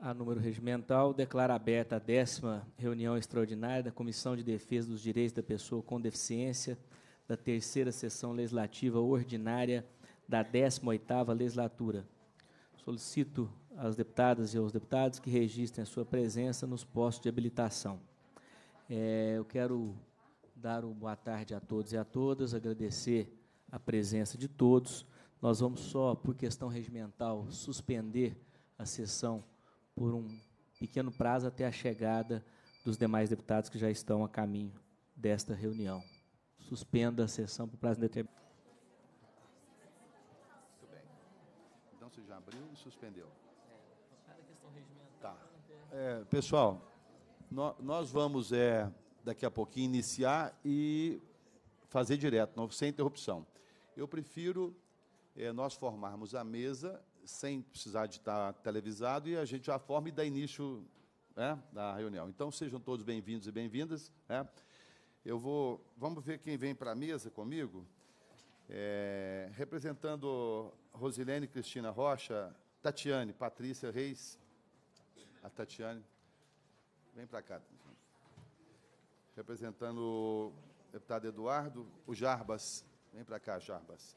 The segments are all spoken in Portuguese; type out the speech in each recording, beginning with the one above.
a número regimental, declara aberta a décima reunião extraordinária da Comissão de Defesa dos Direitos da Pessoa com Deficiência, da terceira sessão legislativa ordinária da 18ª legislatura. Solicito às deputadas e aos deputados que registrem a sua presença nos postos de habilitação. É, eu quero dar uma boa tarde a todos e a todas, agradecer a presença de todos. Nós vamos só, por questão regimental, suspender a sessão por um pequeno prazo até a chegada dos demais deputados que já estão a caminho desta reunião. Suspenda a sessão por prazo indeterminado. Muito bem. Então você já abriu e suspendeu. É, tá. É, pessoal, nós vamos é, daqui a pouquinho iniciar e fazer direto, não, sem interrupção. Eu prefiro é, nós formarmos a mesa sem precisar de estar televisado, e a gente já forma e dá início né, à reunião. Então, sejam todos bem-vindos e bem-vindas. Né? Eu vou. Vamos ver quem vem para a mesa comigo. É, representando Rosilene Cristina Rocha, Tatiane, Patrícia Reis. A Tatiane. Vem para cá. Representando o deputado Eduardo, o Jarbas. Vem para cá, Jarbas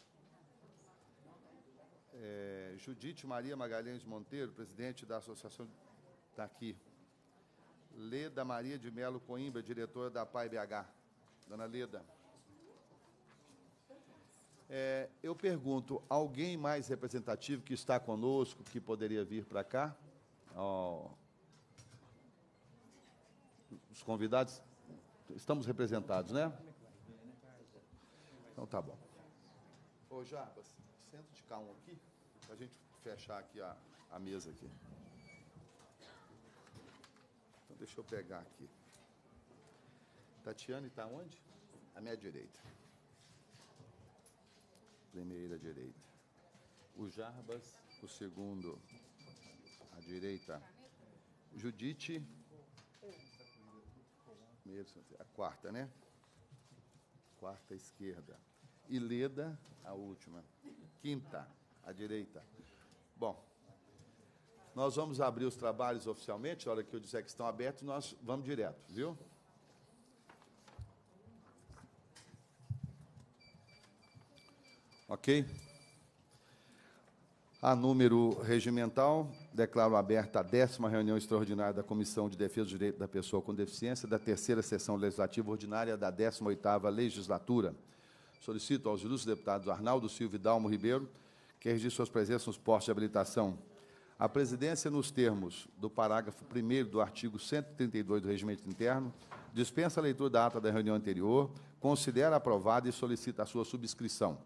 é, Judite Maria Magalhães Monteiro, presidente da associação daqui. Tá Leda Maria de Melo Coimbra, diretora da PAI BH. Dona Leda. É, eu pergunto, alguém mais representativo que está conosco, que poderia vir para cá? Oh. Os convidados estamos representados, né? Então tá bom. Ô Jarbas, centro de k aqui, para a gente fechar aqui a, a mesa aqui. Então deixa eu pegar aqui. Tatiane está onde? À minha direita. Primeira da direita. O Jarbas, o segundo à direita. Judite. a quarta, né? Quarta esquerda. E Leda, a última quinta, à direita. Bom, nós vamos abrir os trabalhos oficialmente. A hora que eu disser que estão abertos, nós vamos direto, viu? Ok? A número regimental, declaro aberta a décima reunião extraordinária da Comissão de Defesa dos Direitos da Pessoa com Deficiência da terceira sessão legislativa ordinária da 18ª legislatura solicito aos ilustres deputados Arnaldo Silva e Dalmo Ribeiro que registre suas presenças nos postos de habilitação. A presidência, nos termos do parágrafo 1 do artigo 132 do Regimento Interno, dispensa a leitura da ata da reunião anterior, considera aprovada e solicita a sua subscrição.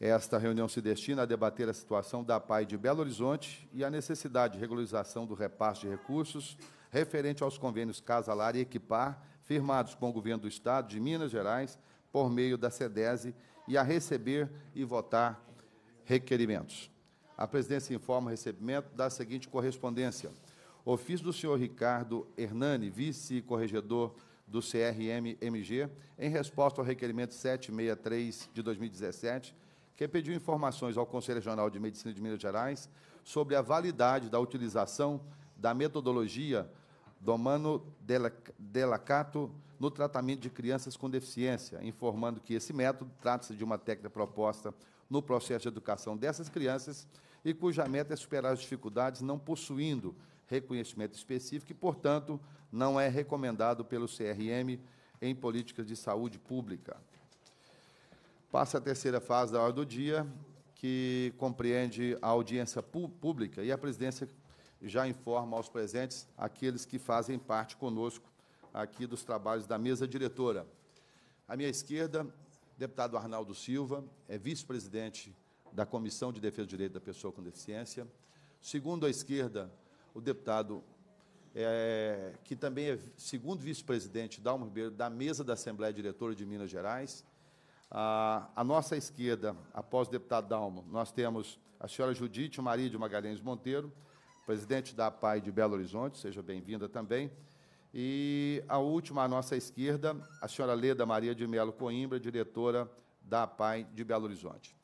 Esta reunião se destina a debater a situação da PAI de Belo Horizonte e a necessidade de regularização do repasse de recursos referente aos convênios Casalar e Equipar, firmados com o Governo do Estado de Minas Gerais por meio da SEDESE e a receber e votar requerimentos. A presidência informa o recebimento da seguinte correspondência. Ofício do senhor Ricardo Hernani, vice-corregedor do CRM-MG, em resposta ao requerimento 763 de 2017, que pediu informações ao Conselho Regional de Medicina de Minas Gerais sobre a validade da utilização da metodologia do mano Delacato no tratamento de crianças com deficiência, informando que esse método trata-se de uma técnica proposta no processo de educação dessas crianças e cuja meta é superar as dificuldades não possuindo reconhecimento específico e, portanto, não é recomendado pelo CRM em políticas de saúde pública. Passa a terceira fase da hora do dia, que compreende a audiência pública e a presidência já informa aos presentes aqueles que fazem parte conosco aqui dos trabalhos da mesa diretora. À minha esquerda, deputado Arnaldo Silva, é vice-presidente da Comissão de Defesa do Direito da Pessoa com Deficiência. Segundo à esquerda, o deputado, é, que também é segundo vice-presidente, Dalmo Ribeiro, da mesa da Assembleia Diretora de Minas Gerais. À, nossa esquerda, após o deputado Dalmo, nós temos a senhora Judite Maria de Magalhães Monteiro, presidente da PAI de Belo Horizonte, seja bem-vinda também e a última, à nossa esquerda, a senhora Leda Maria de Melo Coimbra, diretora da PAI de Belo Horizonte.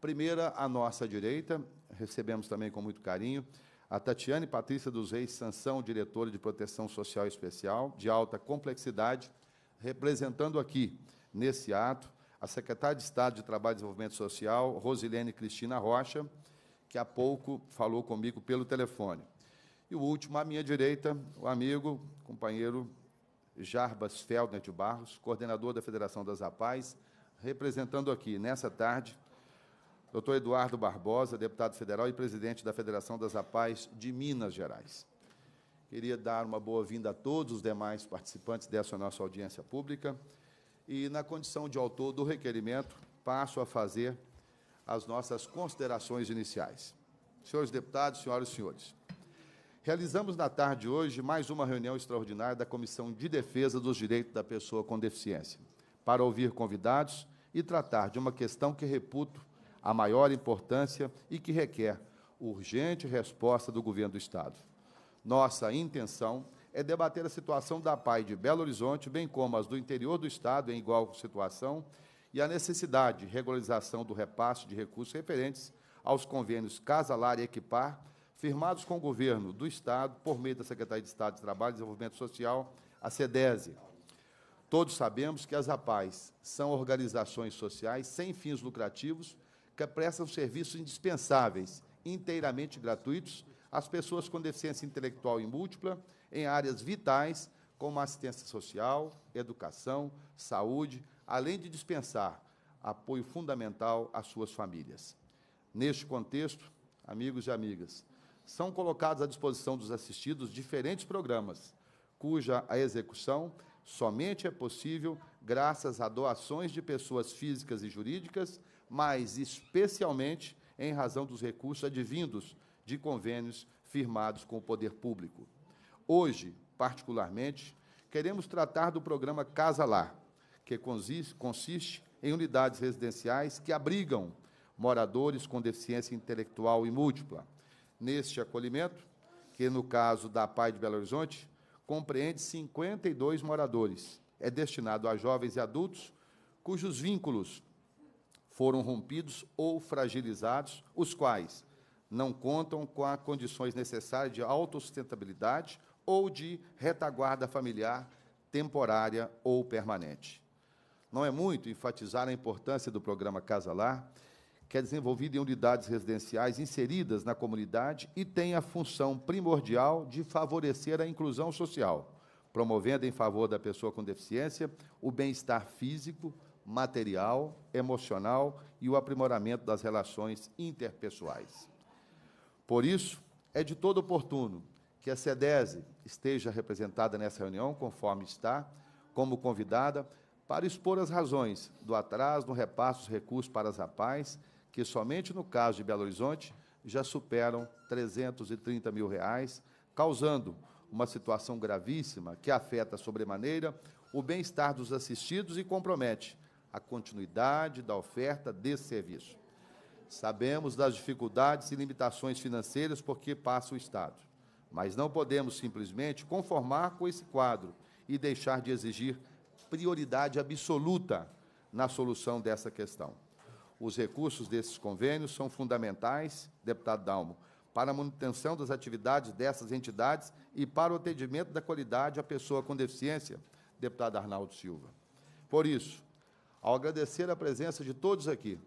Primeira, à nossa direita, recebemos também com muito carinho a Tatiane Patrícia dos Reis Sansão, diretora de Proteção Social Especial, de alta complexidade, representando aqui, nesse ato, a secretária de Estado de Trabalho e Desenvolvimento Social, Rosilene Cristina Rocha, que há pouco falou comigo pelo telefone. E o último, à minha direita, o amigo, companheiro Jarbas Feldner de Barros, coordenador da Federação das Rapaz, representando aqui, nessa tarde, doutor Eduardo Barbosa, deputado federal e presidente da Federação das Rapaz de Minas Gerais. Queria dar uma boa-vinda a todos os demais participantes dessa nossa audiência pública e, na condição de autor do requerimento, passo a fazer as nossas considerações iniciais. Senhores deputados, senhoras e senhores, Realizamos na tarde de hoje mais uma reunião extraordinária da Comissão de Defesa dos Direitos da Pessoa com Deficiência, para ouvir convidados e tratar de uma questão que reputo a maior importância e que requer urgente resposta do governo do Estado. Nossa intenção é debater a situação da PAI de Belo Horizonte, bem como as do interior do Estado em igual situação, e a necessidade de regularização do repasse de recursos referentes aos convênios Casalar e Equipar, firmados com o governo do Estado, por meio da Secretaria de Estado de Trabalho e Desenvolvimento Social, a CDESE. Todos sabemos que as APAES são organizações sociais sem fins lucrativos que prestam serviços indispensáveis, inteiramente gratuitos, às pessoas com deficiência intelectual e múltipla em áreas vitais como assistência social, educação, saúde, além de dispensar apoio fundamental às suas famílias. Neste contexto, amigos e amigas, são colocados à disposição dos assistidos diferentes programas, cuja a execução somente é possível graças a doações de pessoas físicas e jurídicas, mas especialmente em razão dos recursos advindos de convênios firmados com o poder público. Hoje, particularmente, queremos tratar do programa Casa Lá, que consiste em unidades residenciais que abrigam moradores com deficiência intelectual e múltipla neste acolhimento, que no caso da PAI de Belo Horizonte, compreende 52 moradores. É destinado a jovens e adultos cujos vínculos foram rompidos ou fragilizados, os quais não contam com as condições necessárias de autossustentabilidade ou de retaguarda familiar temporária ou permanente. Não é muito enfatizar a importância do programa Casa Lar que é desenvolvida em unidades residenciais inseridas na comunidade e tem a função primordial de favorecer a inclusão social, promovendo em favor da pessoa com deficiência o bem-estar físico, material, emocional e o aprimoramento das relações interpessoais. Por isso, é de todo oportuno que a SEDESE esteja representada nessa reunião, conforme está, como convidada, para expor as razões do atraso no repasso dos recursos para as rapazes que somente no caso de Belo Horizonte já superam 330 mil reais, causando uma situação gravíssima que afeta sobremaneira o bem-estar dos assistidos e compromete a continuidade da oferta desse serviço. Sabemos das dificuldades e limitações financeiras por que passa o Estado, mas não podemos simplesmente conformar com esse quadro e deixar de exigir prioridade absoluta na solução dessa questão. Os recursos desses convênios são fundamentais, deputado Dalmo, para a manutenção das atividades dessas entidades e para o atendimento da qualidade à pessoa com deficiência, deputado Arnaldo Silva. Por isso, ao agradecer a presença de todos aqui,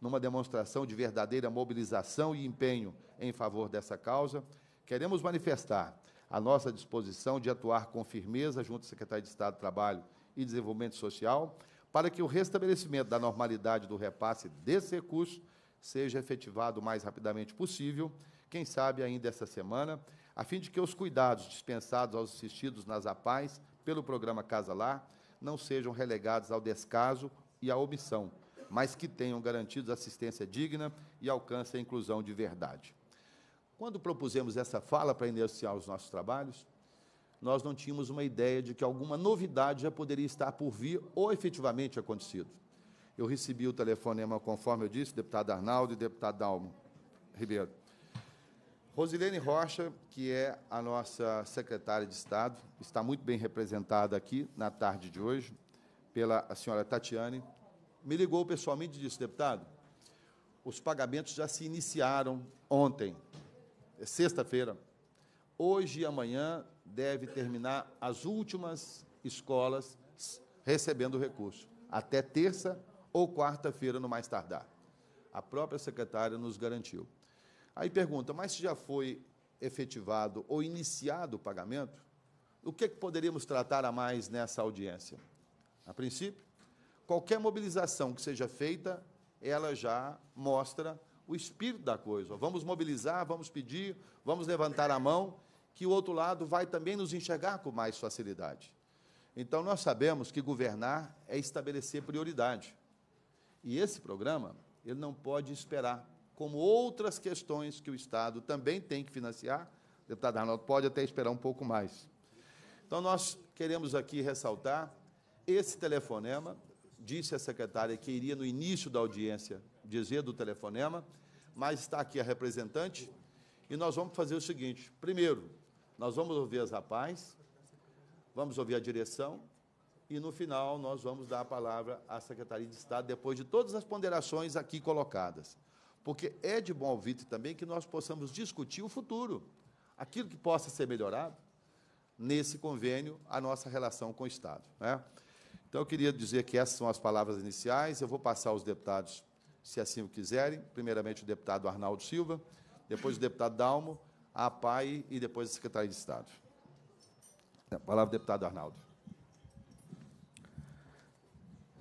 numa demonstração de verdadeira mobilização e empenho em favor dessa causa, queremos manifestar a nossa disposição de atuar com firmeza junto à Secretaria de Estado do Trabalho e Desenvolvimento Social para que o restabelecimento da normalidade do repasse desse recurso seja efetivado o mais rapidamente possível, quem sabe ainda essa semana, a fim de que os cuidados dispensados aos assistidos nas APAES pelo programa Casa lá não sejam relegados ao descaso e à omissão, mas que tenham garantidos assistência digna e alcance a inclusão de verdade. Quando propusemos essa fala para iniciar os nossos trabalhos, nós não tínhamos uma ideia de que alguma novidade já poderia estar por vir ou efetivamente acontecido. Eu recebi o telefonema, conforme eu disse, deputado Arnaldo e deputado Dalmo Ribeiro. Rosilene Rocha, que é a nossa secretária de Estado, está muito bem representada aqui na tarde de hoje pela senhora Tatiane, me ligou pessoalmente e disse, deputado, os pagamentos já se iniciaram ontem, é sexta-feira. Hoje e amanhã deve terminar as últimas escolas recebendo o recurso, até terça ou quarta-feira, no mais tardar. A própria secretária nos garantiu. Aí pergunta, mas se já foi efetivado ou iniciado o pagamento, o que, é que poderíamos tratar a mais nessa audiência? A princípio, qualquer mobilização que seja feita, ela já mostra o espírito da coisa. Vamos mobilizar, vamos pedir, vamos levantar a mão que o outro lado vai também nos enxergar com mais facilidade. Então, nós sabemos que governar é estabelecer prioridade. E esse programa, ele não pode esperar, como outras questões que o Estado também tem que financiar, o deputado Arnaldo pode até esperar um pouco mais. Então, nós queremos aqui ressaltar esse telefonema, disse a secretária que iria no início da audiência dizer do telefonema, mas está aqui a representante, e nós vamos fazer o seguinte. Primeiro, nós vamos ouvir as rapazes, vamos ouvir a direção e no final nós vamos dar a palavra à Secretaria de Estado depois de todas as ponderações aqui colocadas. Porque é de bom ouvir também que nós possamos discutir o futuro, aquilo que possa ser melhorado nesse convênio, a nossa relação com o Estado. Né? Então, eu queria dizer que essas são as palavras iniciais. Eu vou passar aos deputados, se assim o quiserem. Primeiramente, o deputado Arnaldo Silva, depois o deputado Dalmo, a pai e depois a Secretaria de Estado. A palavra, deputado Arnaldo.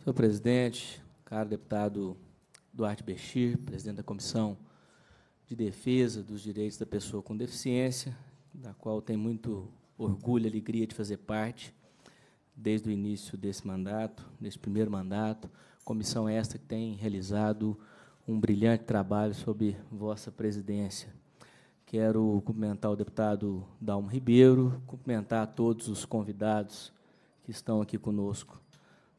Senhor presidente, caro deputado Duarte Bechir, presidente da Comissão de Defesa dos Direitos da Pessoa com Deficiência, da qual tenho muito orgulho e alegria de fazer parte desde o início desse mandato, desse primeiro mandato, comissão esta que tem realizado um brilhante trabalho sob vossa presidência. Quero cumprimentar o deputado Dalmo Ribeiro, cumprimentar todos os convidados que estão aqui conosco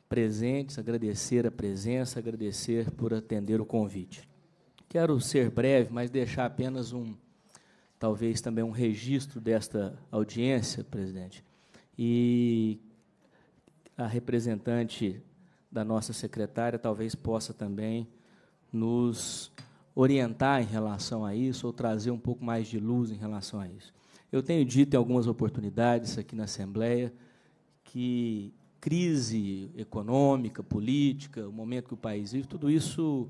presentes, agradecer a presença, agradecer por atender o convite. Quero ser breve, mas deixar apenas um, talvez também um registro desta audiência, presidente. E a representante da nossa secretária talvez possa também nos orientar em relação a isso ou trazer um pouco mais de luz em relação a isso. Eu tenho dito em algumas oportunidades aqui na Assembleia que crise econômica, política, o momento que o país vive, tudo isso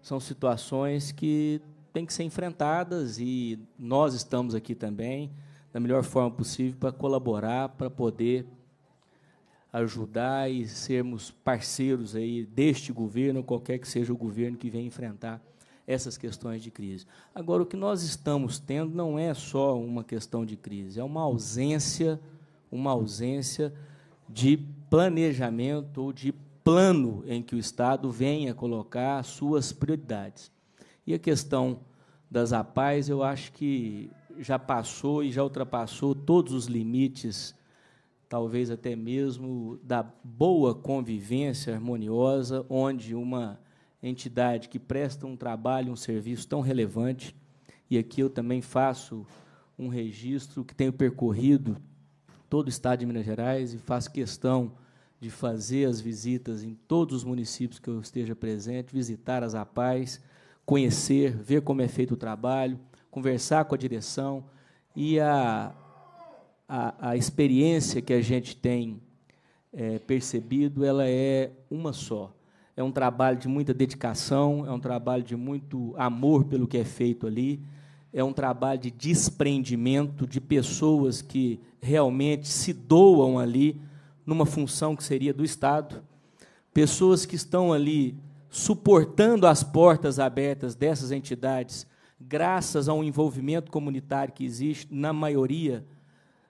são situações que têm que ser enfrentadas e nós estamos aqui também da melhor forma possível para colaborar, para poder ajudar e sermos parceiros aí deste governo, qualquer que seja o governo que vem enfrentar essas questões de crise. Agora, o que nós estamos tendo não é só uma questão de crise, é uma ausência, uma ausência de planejamento ou de plano em que o Estado venha colocar suas prioridades. E a questão das APAES, eu acho que já passou e já ultrapassou todos os limites, talvez até mesmo da boa convivência harmoniosa, onde uma entidade que presta um trabalho, um serviço tão relevante, e aqui eu também faço um registro que tenho percorrido todo o estado de Minas Gerais e faço questão de fazer as visitas em todos os municípios que eu esteja presente, visitar as APAES, conhecer, ver como é feito o trabalho, conversar com a direção e a, a, a experiência que a gente tem é, percebido, ela é uma só. É um trabalho de muita dedicação, é um trabalho de muito amor pelo que é feito ali, é um trabalho de desprendimento de pessoas que realmente se doam ali numa função que seria do Estado, pessoas que estão ali suportando as portas abertas dessas entidades, graças ao envolvimento comunitário que existe na maioria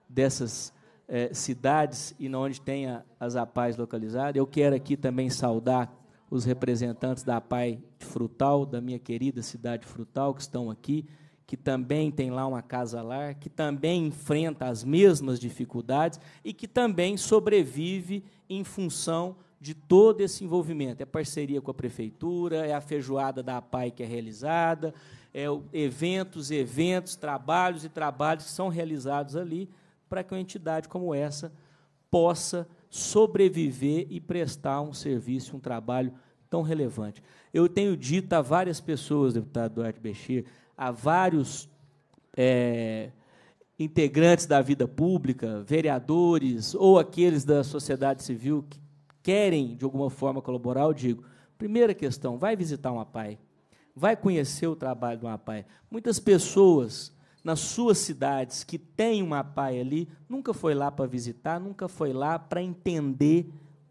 dessas eh, cidades e onde tem a, as APAES localizadas. Eu quero aqui também saudar os representantes da PAI de Frutal, da minha querida cidade Frutal, que estão aqui, que também tem lá uma casa lar, que também enfrenta as mesmas dificuldades e que também sobrevive em função de todo esse envolvimento. É parceria com a prefeitura, é a feijoada da PAI que é realizada, é eventos, eventos, trabalhos e trabalhos que são realizados ali para que uma entidade como essa possa sobreviver e prestar um serviço, um trabalho tão relevante. Eu tenho dito a várias pessoas, deputado Duarte Bexer, a vários é, integrantes da vida pública, vereadores ou aqueles da sociedade civil que querem, de alguma forma, colaborar, eu digo, primeira questão, vai visitar uma PAI, vai conhecer o trabalho de uma PAI. Muitas pessoas nas suas cidades que tem uma PAI ali, nunca foi lá para visitar, nunca foi lá para entender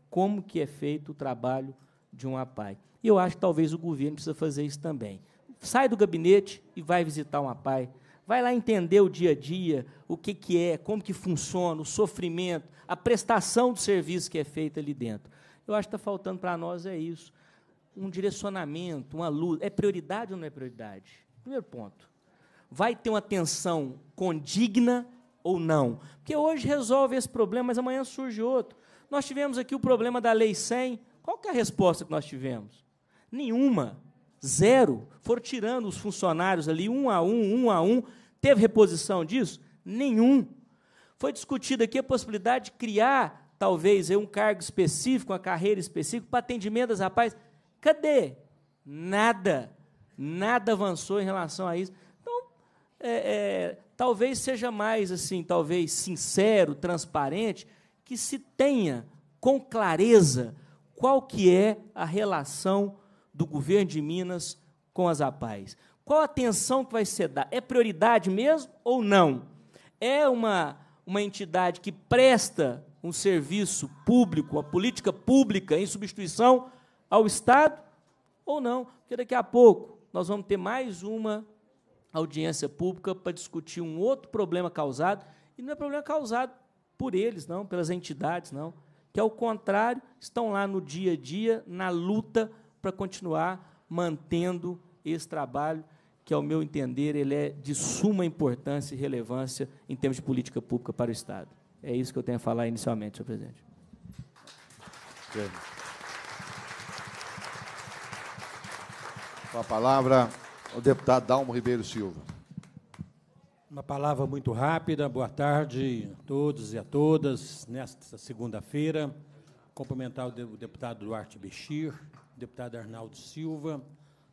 como que é feito o trabalho de uma PAI. E eu acho que talvez o governo precisa fazer isso também. Sai do gabinete e vai visitar uma PAI. Vai lá entender o dia a dia, o que, que é, como que funciona, o sofrimento, a prestação do serviço que é feita ali dentro. Eu acho que está faltando para nós é isso. Um direcionamento, uma luz. É prioridade ou não é prioridade? Primeiro ponto vai ter uma atenção condigna ou não. Porque hoje resolve esse problema, mas amanhã surge outro. Nós tivemos aqui o problema da Lei 100. Qual é a resposta que nós tivemos? Nenhuma. Zero. Foram tirando os funcionários ali, um a um, um a um. Teve reposição disso? Nenhum. Foi discutida aqui a possibilidade de criar, talvez, um cargo específico, uma carreira específica para atendimento das rapazes. Cadê? Nada. Nada avançou em relação a isso é, é, talvez seja mais assim, talvez sincero, transparente, que se tenha com clareza qual que é a relação do governo de Minas com as APAES. Qual a atenção que vai ser dada? É prioridade mesmo ou não? É uma, uma entidade que presta um serviço público, a política pública em substituição ao Estado ou não? Porque daqui a pouco nós vamos ter mais uma audiência pública para discutir um outro problema causado, e não é problema causado por eles, não, pelas entidades, não, que, ao contrário, estão lá no dia a dia, na luta, para continuar mantendo esse trabalho, que, ao meu entender, ele é de suma importância e relevância em termos de política pública para o Estado. É isso que eu tenho a falar inicialmente, senhor presidente. Com a palavra, o deputado Dalmo Ribeiro Silva. Uma palavra muito rápida. Boa tarde a todos e a todas. Nesta segunda-feira, cumprimentar o deputado Duarte Bechir, deputado Arnaldo Silva,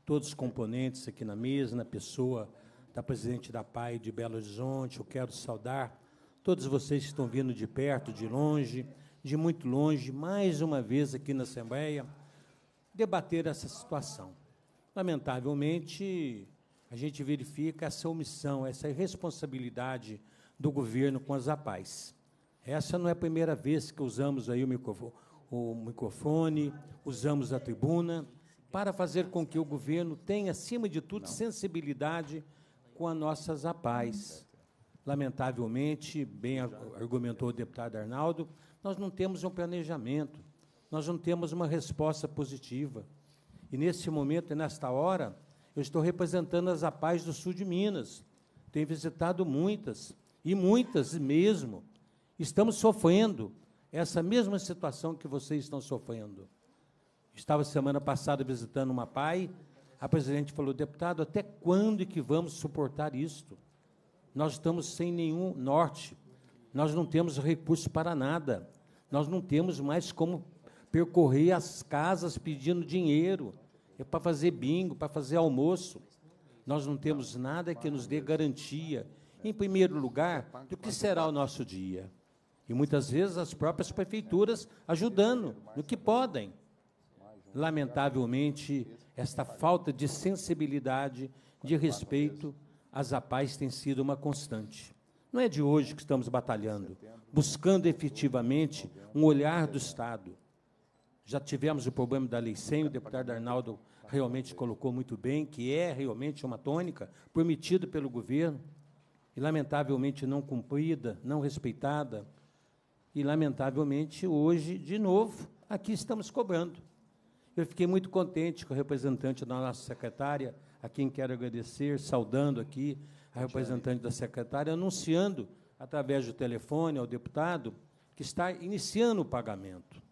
todos os componentes aqui na mesa, na pessoa da presidente da PAI de Belo Horizonte. Eu quero saudar todos vocês que estão vindo de perto, de longe, de muito longe, mais uma vez aqui na Assembleia, debater essa situação. Lamentavelmente, a gente verifica essa omissão, essa irresponsabilidade do governo com as APAES. Essa não é a primeira vez que usamos aí o microfone, usamos a tribuna, para fazer com que o governo tenha, acima de tudo, sensibilidade com as nossas APAES. Lamentavelmente, bem argumentou o deputado Arnaldo, nós não temos um planejamento, nós não temos uma resposta positiva. E nesse momento, nesta hora, eu estou representando as apaes do sul de Minas. Tenho visitado muitas, e muitas mesmo. Estamos sofrendo essa mesma situação que vocês estão sofrendo. Estava semana passada visitando uma PAI, a presidente falou, deputado, até quando é que vamos suportar isto? Nós estamos sem nenhum norte, nós não temos recurso para nada, nós não temos mais como percorrer as casas pedindo dinheiro é para fazer bingo, para fazer almoço. Nós não temos nada que nos dê garantia, em primeiro lugar, do que será o nosso dia. E muitas vezes as próprias prefeituras ajudando no que podem. Lamentavelmente, esta falta de sensibilidade, de respeito às APAES tem sido uma constante. Não é de hoje que estamos batalhando, buscando efetivamente um olhar do Estado já tivemos o problema da Lei 100, o deputado Arnaldo realmente colocou muito bem, que é realmente uma tônica prometida pelo governo e, lamentavelmente, não cumprida, não respeitada. E, lamentavelmente, hoje, de novo, aqui estamos cobrando. Eu fiquei muito contente com o representante da nossa secretária, a quem quero agradecer, saudando aqui a representante da secretária, anunciando, através do telefone ao deputado, que está iniciando o pagamento.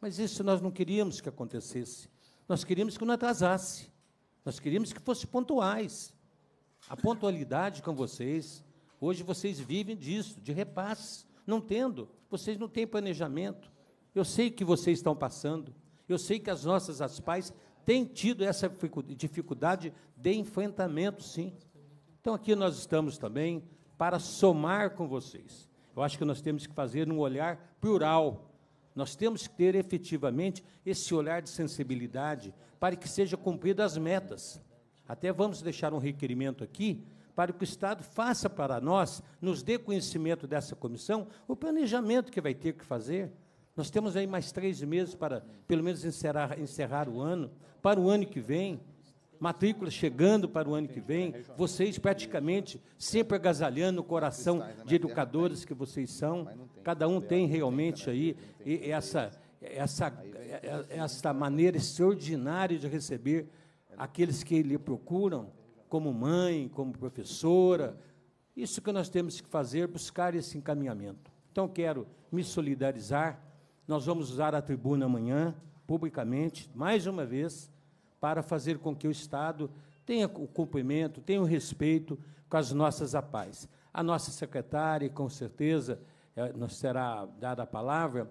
Mas isso nós não queríamos que acontecesse. Nós queríamos que não atrasasse. Nós queríamos que fosse pontuais. A pontualidade com vocês. Hoje vocês vivem disso, de repasses. Não tendo. Vocês não têm planejamento. Eu sei que vocês estão passando. Eu sei que as nossas pais têm tido essa dificuldade de enfrentamento, sim. Então aqui nós estamos também para somar com vocês. Eu acho que nós temos que fazer um olhar plural nós temos que ter efetivamente esse olhar de sensibilidade para que sejam cumpridas as metas. Até vamos deixar um requerimento aqui para que o Estado faça para nós, nos dê conhecimento dessa comissão, o planejamento que vai ter que fazer. Nós temos aí mais três meses para, pelo menos, encerrar, encerrar o ano, para o ano que vem matrículas chegando para o ano que vem, vocês praticamente sempre agasalhando o coração né, de educadores né? que vocês são. Cada um tem realmente aí essa, essa, é, é, essa maneira extraordinária de receber aqueles que lhe procuram, como mãe, como professora. Isso que nós temos que fazer, buscar esse encaminhamento. Então, quero me solidarizar. Nós vamos usar a tribuna amanhã, publicamente, mais uma vez para fazer com que o Estado tenha o cumprimento, tenha o respeito com as nossas APAES. A nossa secretária, com certeza, é, nos será dada a palavra,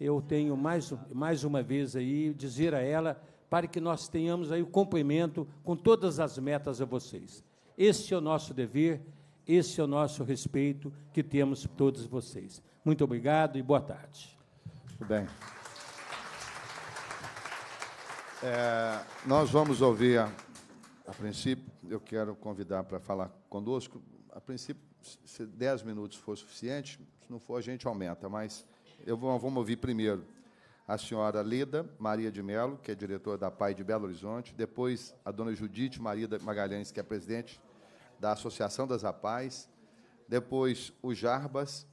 eu tenho mais, mais uma vez aí dizer a ela para que nós tenhamos aí o cumprimento com todas as metas a vocês. Esse é o nosso dever, esse é o nosso respeito que temos por todos vocês. Muito obrigado e boa tarde. Muito bem. É, nós vamos ouvir, a, a, princípio, eu quero convidar para falar conosco. A princípio, se 10 minutos for suficiente, se não for, a gente aumenta, mas eu vou, vamos ouvir primeiro a senhora Leda Maria de Melo, que é diretora da PAI de Belo Horizonte, depois a dona Judite Maria Magalhães, que é presidente da Associação das APAIs, depois o Jarbas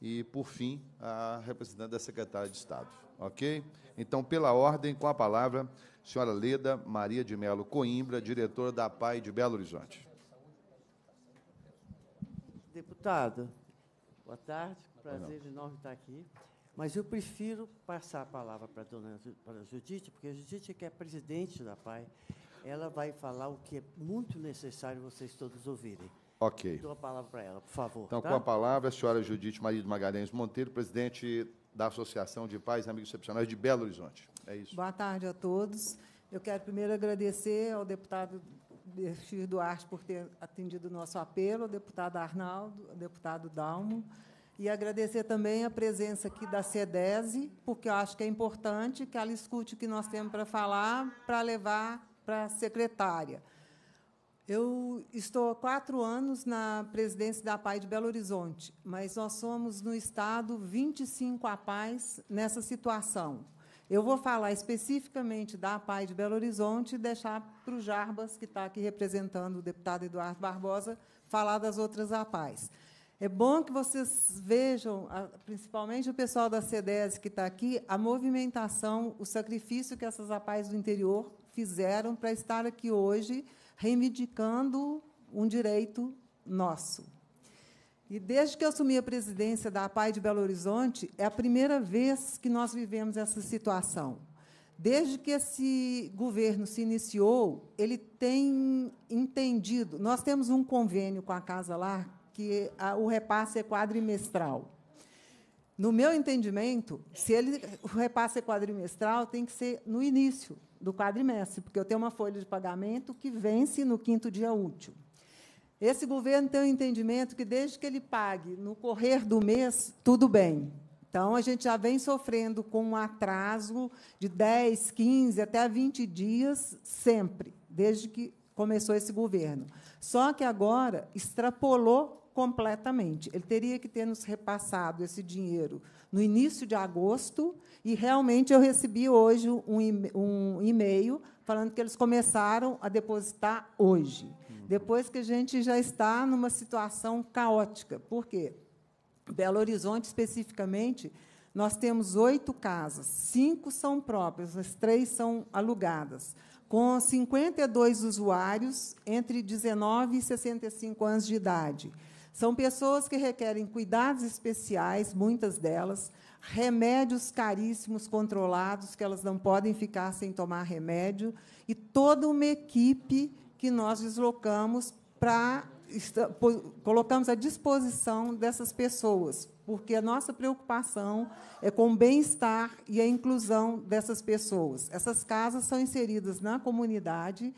e, por fim, a representante da Secretária de Estado ok? Então, pela ordem, com a palavra, senhora Leda Maria de Melo Coimbra, diretora da PAI de Belo Horizonte. Deputado, boa tarde, prazer enorme estar aqui. Mas eu prefiro passar a palavra para a dona para a Judite, porque a Judite é que é presidente da PAI. Ela vai falar o que é muito necessário vocês todos ouvirem. Ok. Dou a palavra para ela, por favor. Então, tá? com a palavra, a senhora Judite Maria de Magalhães Monteiro, presidente da Associação de Pais e Amigos Excepcionais de Belo Horizonte. É isso. Boa tarde a todos. Eu quero primeiro agradecer ao deputado Defir Duarte por ter atendido o nosso apelo, ao deputado Arnaldo, ao deputado Dalmo, e agradecer também a presença aqui da CEDESE, porque eu acho que é importante que ela escute o que nós temos para falar, para levar para a secretária. Eu estou há quatro anos na presidência da PAI de Belo Horizonte, mas nós somos no Estado 25 APAIs nessa situação. Eu vou falar especificamente da PAI de Belo Horizonte e deixar para o Jarbas, que está aqui representando o deputado Eduardo Barbosa, falar das outras APAIs. É bom que vocês vejam, principalmente o pessoal da CDES que está aqui, a movimentação, o sacrifício que essas APAIs do interior fizeram para estar aqui hoje reivindicando um direito nosso. E desde que eu assumi a presidência da PAI de Belo Horizonte, é a primeira vez que nós vivemos essa situação. Desde que esse governo se iniciou, ele tem entendido. Nós temos um convênio com a Casa Lar que o repasse é quadrimestral. No meu entendimento, se ele o repasse quadrimestral tem que ser no início do quadrimestre, porque eu tenho uma folha de pagamento que vence no quinto dia útil. Esse governo tem o um entendimento que desde que ele pague no correr do mês, tudo bem. Então, a gente já vem sofrendo com um atraso de 10, 15 até 20 dias, sempre, desde que começou esse governo. Só que agora extrapolou completamente. Ele teria que ter nos repassado esse dinheiro no início de agosto, e realmente eu recebi hoje um e-mail falando que eles começaram a depositar hoje, uhum. depois que a gente já está numa situação caótica. Por quê? Belo Horizonte, especificamente, nós temos oito casas, cinco são próprias, as três são alugadas, com 52 usuários entre 19 e 65 anos de idade. São pessoas que requerem cuidados especiais, muitas delas, remédios caríssimos controlados, que elas não podem ficar sem tomar remédio, e toda uma equipe que nós deslocamos para colocamos à disposição dessas pessoas, porque a nossa preocupação é com o bem-estar e a inclusão dessas pessoas. Essas casas são inseridas na comunidade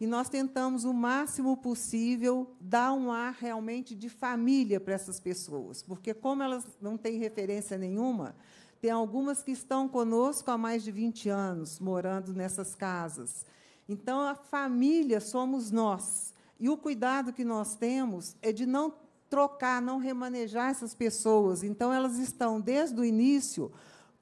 e nós tentamos o máximo possível dar um ar realmente de família para essas pessoas, porque como elas não têm referência nenhuma, tem algumas que estão conosco há mais de 20 anos, morando nessas casas. Então, a família somos nós. E o cuidado que nós temos é de não trocar, não remanejar essas pessoas. Então, elas estão, desde o início,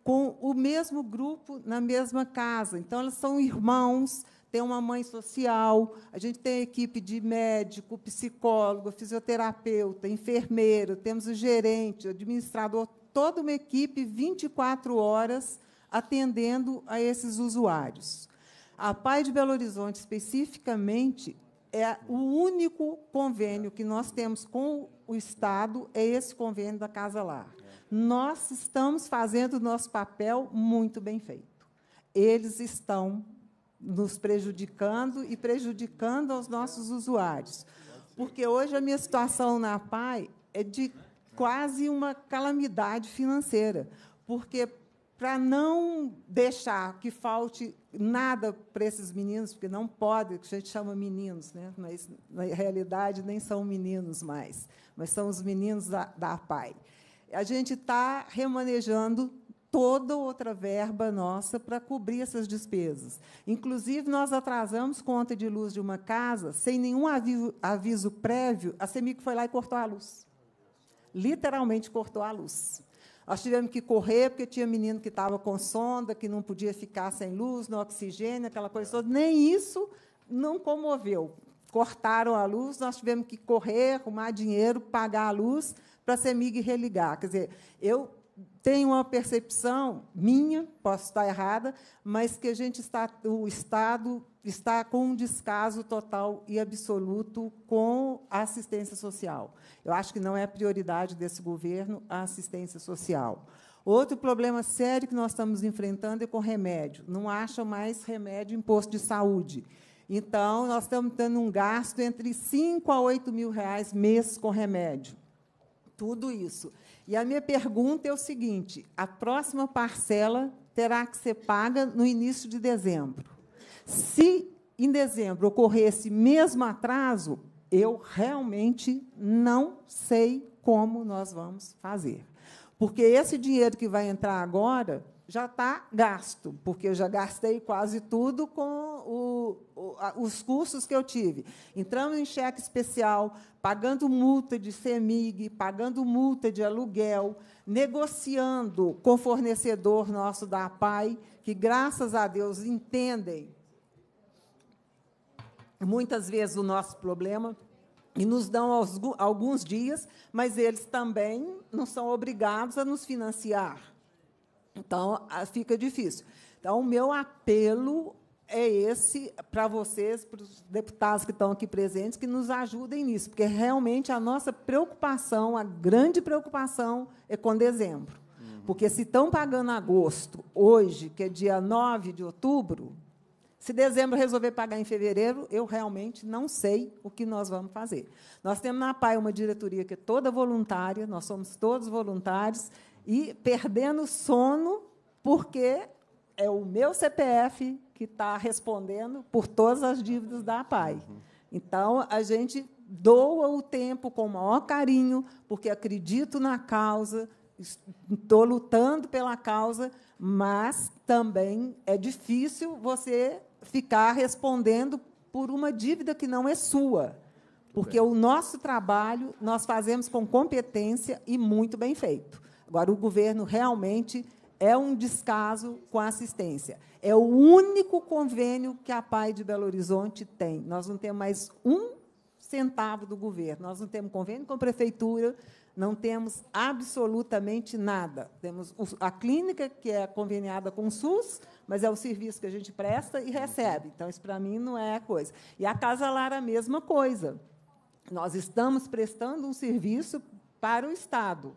com o mesmo grupo na mesma casa. Então, elas são irmãos, tem uma mãe social, a gente tem equipe de médico, psicólogo, fisioterapeuta, enfermeiro, temos o gerente, o administrador, toda uma equipe 24 horas atendendo a esses usuários. A PAI de Belo Horizonte, especificamente, é o único convênio que nós temos com o Estado, é esse convênio da Casa Lar. Nós estamos fazendo o nosso papel muito bem feito. Eles estão nos prejudicando e prejudicando aos nossos usuários. Porque hoje a minha situação na PAI é de quase uma calamidade financeira, porque para não deixar que falte nada para esses meninos, porque não pode, que a gente chama meninos, né? mas na realidade nem são meninos mais, mas são os meninos da, da PAI. A gente está remanejando toda outra verba nossa para cobrir essas despesas. Inclusive, nós atrasamos conta de luz de uma casa sem nenhum aviso, aviso prévio, a CEMIC foi lá e cortou a luz. Literalmente cortou a luz. Nós tivemos que correr, porque tinha menino que estava com sonda, que não podia ficar sem luz, no oxigênio, aquela coisa toda. Nem isso não comoveu. Cortaram a luz, nós tivemos que correr, arrumar dinheiro, pagar a luz para a CEMIG religar. Quer dizer, eu tenho uma percepção minha, posso estar errada, mas que a gente está, o Estado está com um descaso total e absoluto com a assistência social. Eu acho que não é a prioridade desse governo a assistência social. Outro problema sério que nós estamos enfrentando é com remédio. Não acha mais remédio imposto de saúde. Então, nós estamos tendo um gasto entre 5 a 8 mil reais mês com remédio. Tudo isso. E a minha pergunta é o seguinte: a próxima parcela terá que ser paga no início de dezembro. Se em dezembro ocorrer esse mesmo atraso, eu realmente não sei como nós vamos fazer. Porque esse dinheiro que vai entrar agora já está gasto, porque eu já gastei quase tudo com o, o, a, os cursos que eu tive. Entrando em cheque especial, pagando multa de CEMIG, pagando multa de aluguel, negociando com fornecedor nosso da APAI, que, graças a Deus, entendem muitas vezes o nosso problema e nos dão alguns dias, mas eles também não são obrigados a nos financiar. Então, fica difícil. Então, o meu apelo é esse para vocês, para os deputados que estão aqui presentes, que nos ajudem nisso, porque realmente a nossa preocupação, a grande preocupação, é com dezembro. Uhum. Porque se estão pagando agosto hoje, que é dia 9 de outubro, se dezembro resolver pagar em fevereiro, eu realmente não sei o que nós vamos fazer. Nós temos na PAI uma diretoria que é toda voluntária, nós somos todos voluntários, e perdendo sono, porque é o meu CPF que está respondendo por todas as dívidas da PAI. Então, a gente doa o tempo com o maior carinho, porque acredito na causa, estou lutando pela causa, mas também é difícil você ficar respondendo por uma dívida que não é sua. Porque o nosso trabalho nós fazemos com competência e muito bem feito. Agora, o governo realmente é um descaso com a assistência. É o único convênio que a PAI de Belo Horizonte tem. Nós não temos mais um centavo do governo. Nós não temos convênio com a prefeitura, não temos absolutamente nada. Temos a clínica, que é conveniada com o SUS, mas é o serviço que a gente presta e recebe. Então, isso para mim não é coisa. E a Casa Lara a mesma coisa. Nós estamos prestando um serviço para o Estado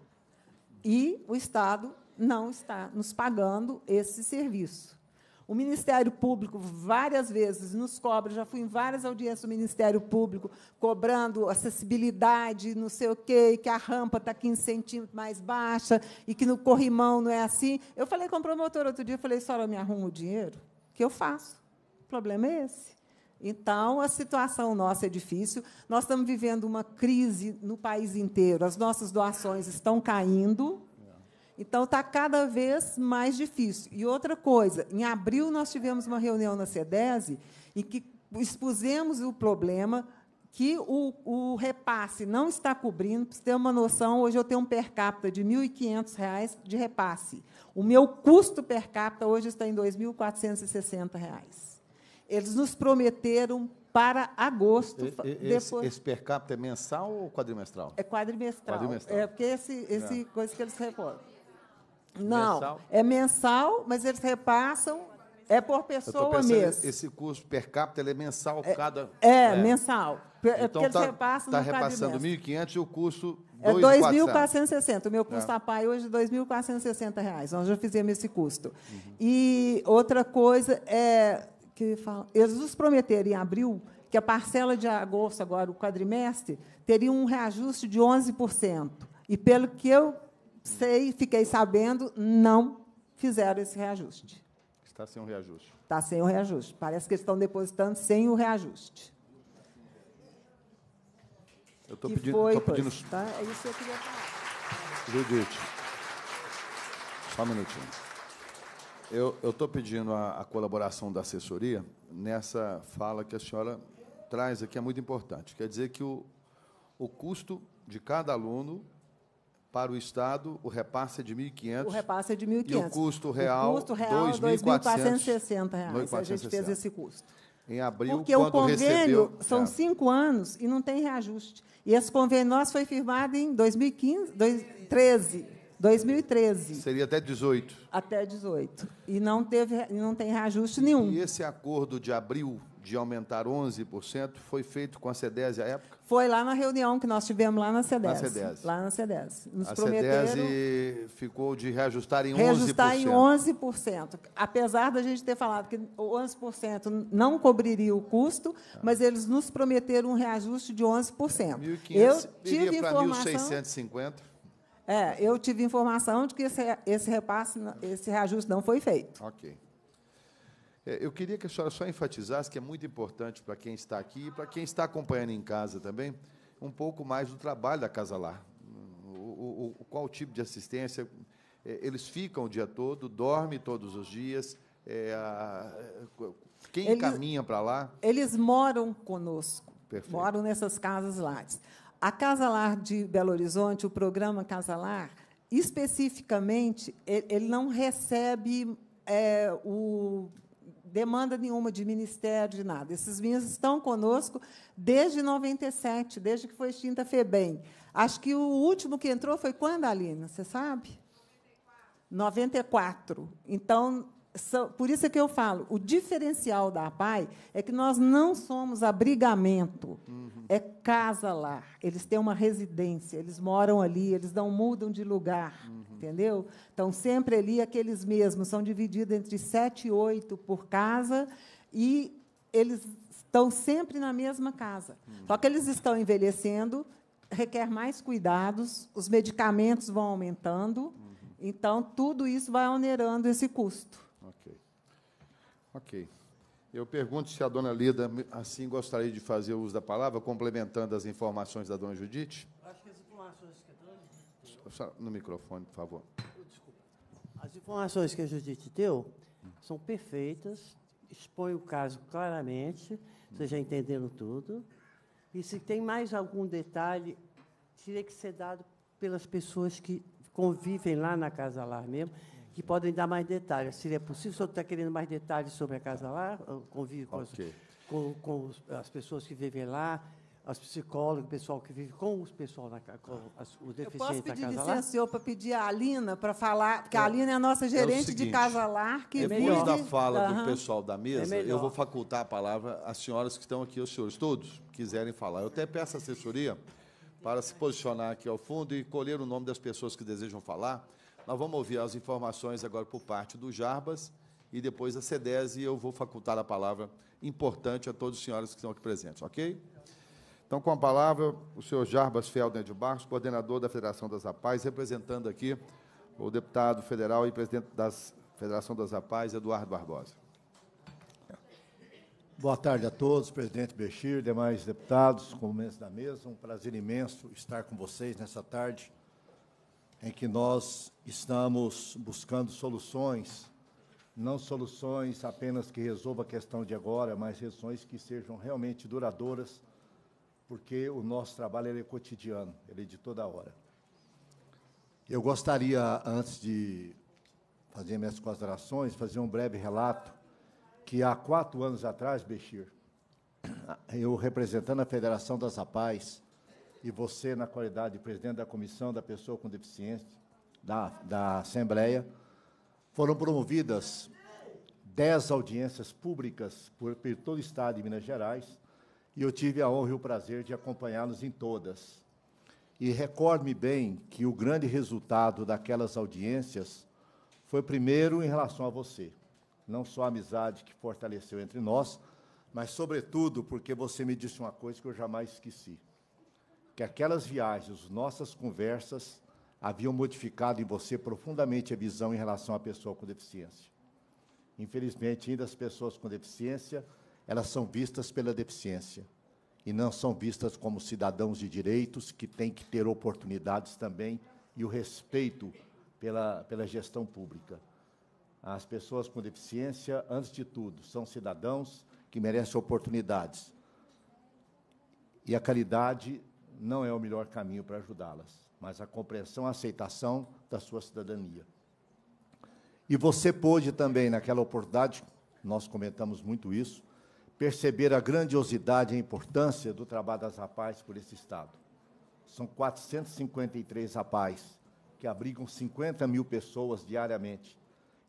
e o Estado não está nos pagando esse serviço. O Ministério Público várias vezes nos cobra, já fui em várias audiências do Ministério Público cobrando acessibilidade, não sei o quê, que a rampa está 15 centímetros mais baixa e que no corrimão não é assim. Eu falei com o promotor outro dia, falei, senhora, eu me arrumo o dinheiro? Que eu faço. O problema é esse. Então, a situação nossa é difícil. Nós estamos vivendo uma crise no país inteiro. As nossas doações estão caindo. Então, está cada vez mais difícil. E outra coisa, em abril nós tivemos uma reunião na SEDESE em que expusemos o problema que o, o repasse não está cobrindo. Para você ter uma noção, hoje eu tenho um per capita de R$ 1.500 de repasse. O meu custo per capita hoje está em R$ 2.460. Eles nos prometeram para agosto. E, esse, depois... esse, per capita é mensal ou quadrimestral? É quadrimestral. quadrimestral. É porque esse, esse é. coisa que eles reportam. Não, mensal? é mensal, mas eles repassam é por pessoa pensando, mesmo. Esse custo per capita é mensal é, cada. É, é, mensal. É então porque tá, eles repassam Está repassando 1.500 e o custo. É 2.460. O meu custo é. APAI hoje é 2.460 reais. Nós já fizemos esse custo. Uhum. E outra coisa é que fala, prometeram em abril que a parcela de agosto, agora o quadrimestre, teria um reajuste de 11%. E, pelo que eu sei, fiquei sabendo, não fizeram esse reajuste. Está sem o reajuste. Está sem o reajuste. Parece que estão depositando sem o reajuste. Eu estou pedindo. Foi, tô pedindo... Pois, tá? É isso que eu queria falar. Judite, só um minutinho. Eu estou pedindo a, a, colaboração da assessoria nessa fala que a senhora traz aqui, é muito importante. Quer dizer que o, o custo de cada aluno para o Estado, o repasse é de 1.500. O repasse é de 1.500. E o custo real, o custo real 2.460 reais. 2.460. A gente fez esse custo. Em abril, Porque quando o convênio recebeu, são é. cinco anos e não tem reajuste. E esse convênio nosso foi firmado em 2015, 2013. 2013. Seria até 18. Até 18. E não, teve, não tem reajuste nenhum. E esse acordo de abril de aumentar 11% foi feito com a CEDES à época? Foi lá na reunião que nós tivemos lá na CEDES. Na CEDES. Lá na CEDES. Nos a prometeram... CEDES ficou de reajustar em reajustar 11%. Reajustar em 11%. Apesar da gente ter falado que 11% não cobriria o custo, ah. mas eles nos prometeram um reajuste de 11%. 1.500 Eu tive informação... para 1.650? É, eu tive informação de que esse, esse repasse, esse reajuste não foi feito. Ok. É, eu queria que a senhora só enfatizasse, que é muito importante para quem está aqui e para quem está acompanhando em casa também, um pouco mais do trabalho da Casa lá. O, o, qual tipo de assistência. É, eles ficam o dia todo, dormem todos os dias. É, quem eles, caminha para lá? Eles moram conosco. Perfeito. Moram nessas casas lá. A Casa Lar de Belo Horizonte, o programa Casa Lar, especificamente, ele não recebe é, o, demanda nenhuma de ministério, de nada. Esses meninos estão conosco desde 97, desde que foi extinta a FEBEM. Acho que o último que entrou foi quando, Alina? Você sabe? 94. 94. Então, são, por isso é que eu falo, o diferencial da APAI é que nós não somos abrigamento, uhum. é casa lá. Eles têm uma residência, eles moram ali, eles não mudam de lugar, uhum. entendeu? Então, sempre ali aqueles mesmos, são divididos entre sete e oito por casa, e eles estão sempre na mesma casa. Uhum. Só que eles estão envelhecendo, requer mais cuidados, os medicamentos vão aumentando, uhum. então tudo isso vai onerando esse custo. Ok. Eu pergunto se a dona Lida, assim, gostaria de fazer uso da palavra, complementando as informações da dona Judite? Acho que as informações que a dona No microfone, por favor. Desculpa. As informações que a Judite deu são perfeitas, expõe o caso claramente, vocês já entenderam tudo. E se tem mais algum detalhe, teria que ser dado pelas pessoas que convivem lá na Casa Lar mesmo, que podem dar mais detalhes. Seria possível? O senhor está querendo mais detalhes sobre a casa lá? Convido com, okay. as, com, com as pessoas que vivem lá? as psicólogas, o pessoal que vive com os pessoal na, com as, os deficientes Eu posso pedir licença, senhor, para pedir a Alina para falar, porque é. a Alina é a é nossa gerente é seguinte, de Casa lá, Que é depois da fala uhum. do pessoal da é mesa, é eu vou facultar a palavra às senhoras que estão aqui, os senhores todos quiserem falar. Eu até peço assessoria para se posicionar aqui ao fundo e colher o nome das pessoas que desejam falar, nós vamos ouvir as informações agora por parte do Jarbas e depois a CEDES e eu vou facultar a palavra importante a todos os senhores que estão aqui presentes, ok? Então, com a palavra, o senhor Jarbas Felden de Barros, coordenador da Federação das APAES, representando aqui o deputado federal e presidente da Federação das APAES, Eduardo Barbosa. Boa tarde a todos, presidente Bechir, demais deputados, comandantes da mesa. Um prazer imenso estar com vocês nessa tarde em que nós estamos buscando soluções, não soluções apenas que resolva a questão de agora, mas soluções que sejam realmente duradouras, porque o nosso trabalho é cotidiano, ele é de toda hora. Eu gostaria, antes de fazer minhas considerações, fazer um breve relato que há quatro anos atrás, Bechir, eu representando a Federação das Apais, e você, na qualidade de presidente da Comissão da Pessoa com Deficiência da, da Assembleia, foram promovidas dez audiências públicas por, por todo o Estado de Minas Gerais, e eu tive a honra e o prazer de acompanhá-los em todas. E recordo-me bem que o grande resultado daquelas audiências foi, primeiro, em relação a você. Não só a amizade que fortaleceu entre nós, mas, sobretudo, porque você me disse uma coisa que eu jamais esqueci que aquelas viagens, nossas conversas, haviam modificado em você profundamente a visão em relação à pessoa com deficiência. Infelizmente, ainda as pessoas com deficiência, elas são vistas pela deficiência e não são vistas como cidadãos de direitos que têm que ter oportunidades também e o respeito pela, pela gestão pública. As pessoas com deficiência, antes de tudo, são cidadãos que merecem oportunidades. E a caridade não é o melhor caminho para ajudá-las, mas a compreensão, a aceitação da sua cidadania. E você pôde também, naquela oportunidade, nós comentamos muito isso, perceber a grandiosidade e a importância do trabalho das rapazes por esse Estado. São 453 rapazes que abrigam 50 mil pessoas diariamente,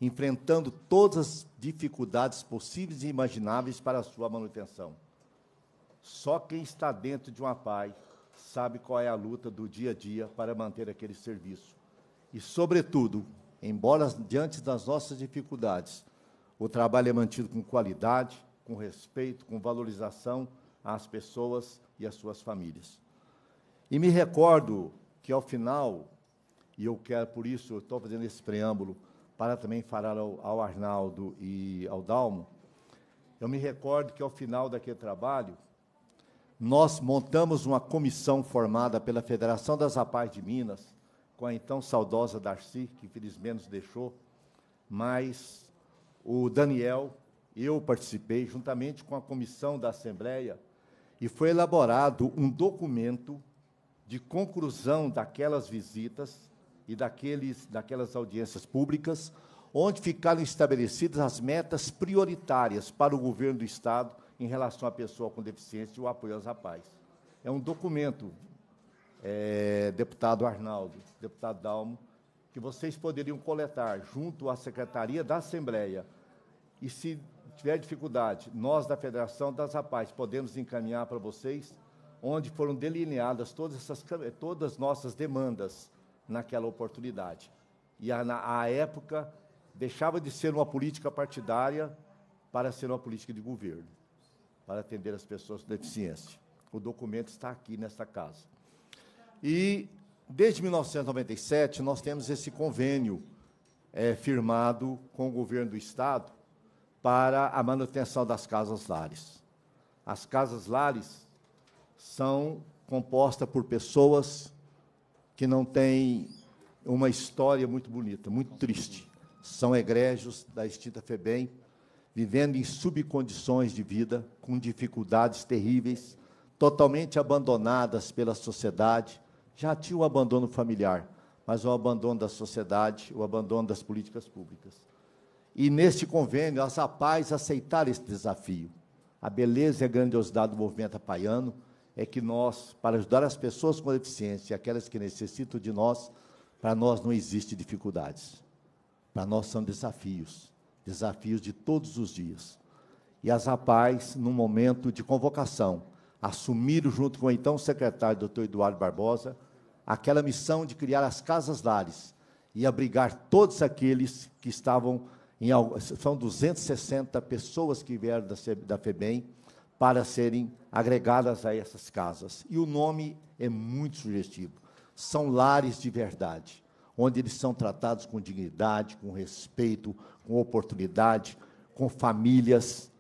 enfrentando todas as dificuldades possíveis e imagináveis para a sua manutenção. Só quem está dentro de uma paz sabe qual é a luta do dia a dia para manter aquele serviço. E, sobretudo, embora diante das nossas dificuldades, o trabalho é mantido com qualidade, com respeito, com valorização às pessoas e às suas famílias. E me recordo que, ao final, e eu quero, por isso, estou fazendo esse preâmbulo, para também falar ao, ao Arnaldo e ao Dalmo, eu me recordo que, ao final daquele trabalho, nós montamos uma comissão formada pela Federação das Rapazes de Minas, com a então saudosa Darcy, que infelizmente nos deixou, mas o Daniel, eu participei, juntamente com a comissão da Assembleia, e foi elaborado um documento de conclusão daquelas visitas e daqueles, daquelas audiências públicas, onde ficaram estabelecidas as metas prioritárias para o governo do Estado em relação à pessoa com deficiência e o apoio aos rapazes. É um documento, é, deputado Arnaldo, deputado Dalmo, que vocês poderiam coletar junto à Secretaria da Assembleia. E se tiver dificuldade, nós da Federação das Rapazes podemos encaminhar para vocês onde foram delineadas todas essas todas nossas demandas naquela oportunidade. E a, na, a época deixava de ser uma política partidária para ser uma política de governo para atender as pessoas com deficiência. O documento está aqui nesta casa. E desde 1997 nós temos esse convênio é, firmado com o governo do estado para a manutenção das casas lares. As casas lares são compostas por pessoas que não têm uma história muito bonita, muito triste. São egrégios da extinta FEBEM, vivendo em subcondições de vida, com dificuldades terríveis, totalmente abandonadas pela sociedade. Já tinha o abandono familiar, mas o abandono da sociedade, o abandono das políticas públicas. E neste convênio, as APAES aceitaram esse desafio. A beleza e a grandiosidade do movimento apaiano é que nós, para ajudar as pessoas com deficiência e aquelas que necessitam de nós, para nós não existe dificuldades. Para nós são desafios desafios de todos os dias. E as rapazes, num momento de convocação, assumiram, junto com o então secretário, doutor Eduardo Barbosa, aquela missão de criar as casas-lares e abrigar todos aqueles que estavam em. São 260 pessoas que vieram da, da FEBEM para serem agregadas a essas casas. E o nome é muito sugestivo: são lares de verdade onde eles são tratados com dignidade, com respeito, com oportunidade, com famílias,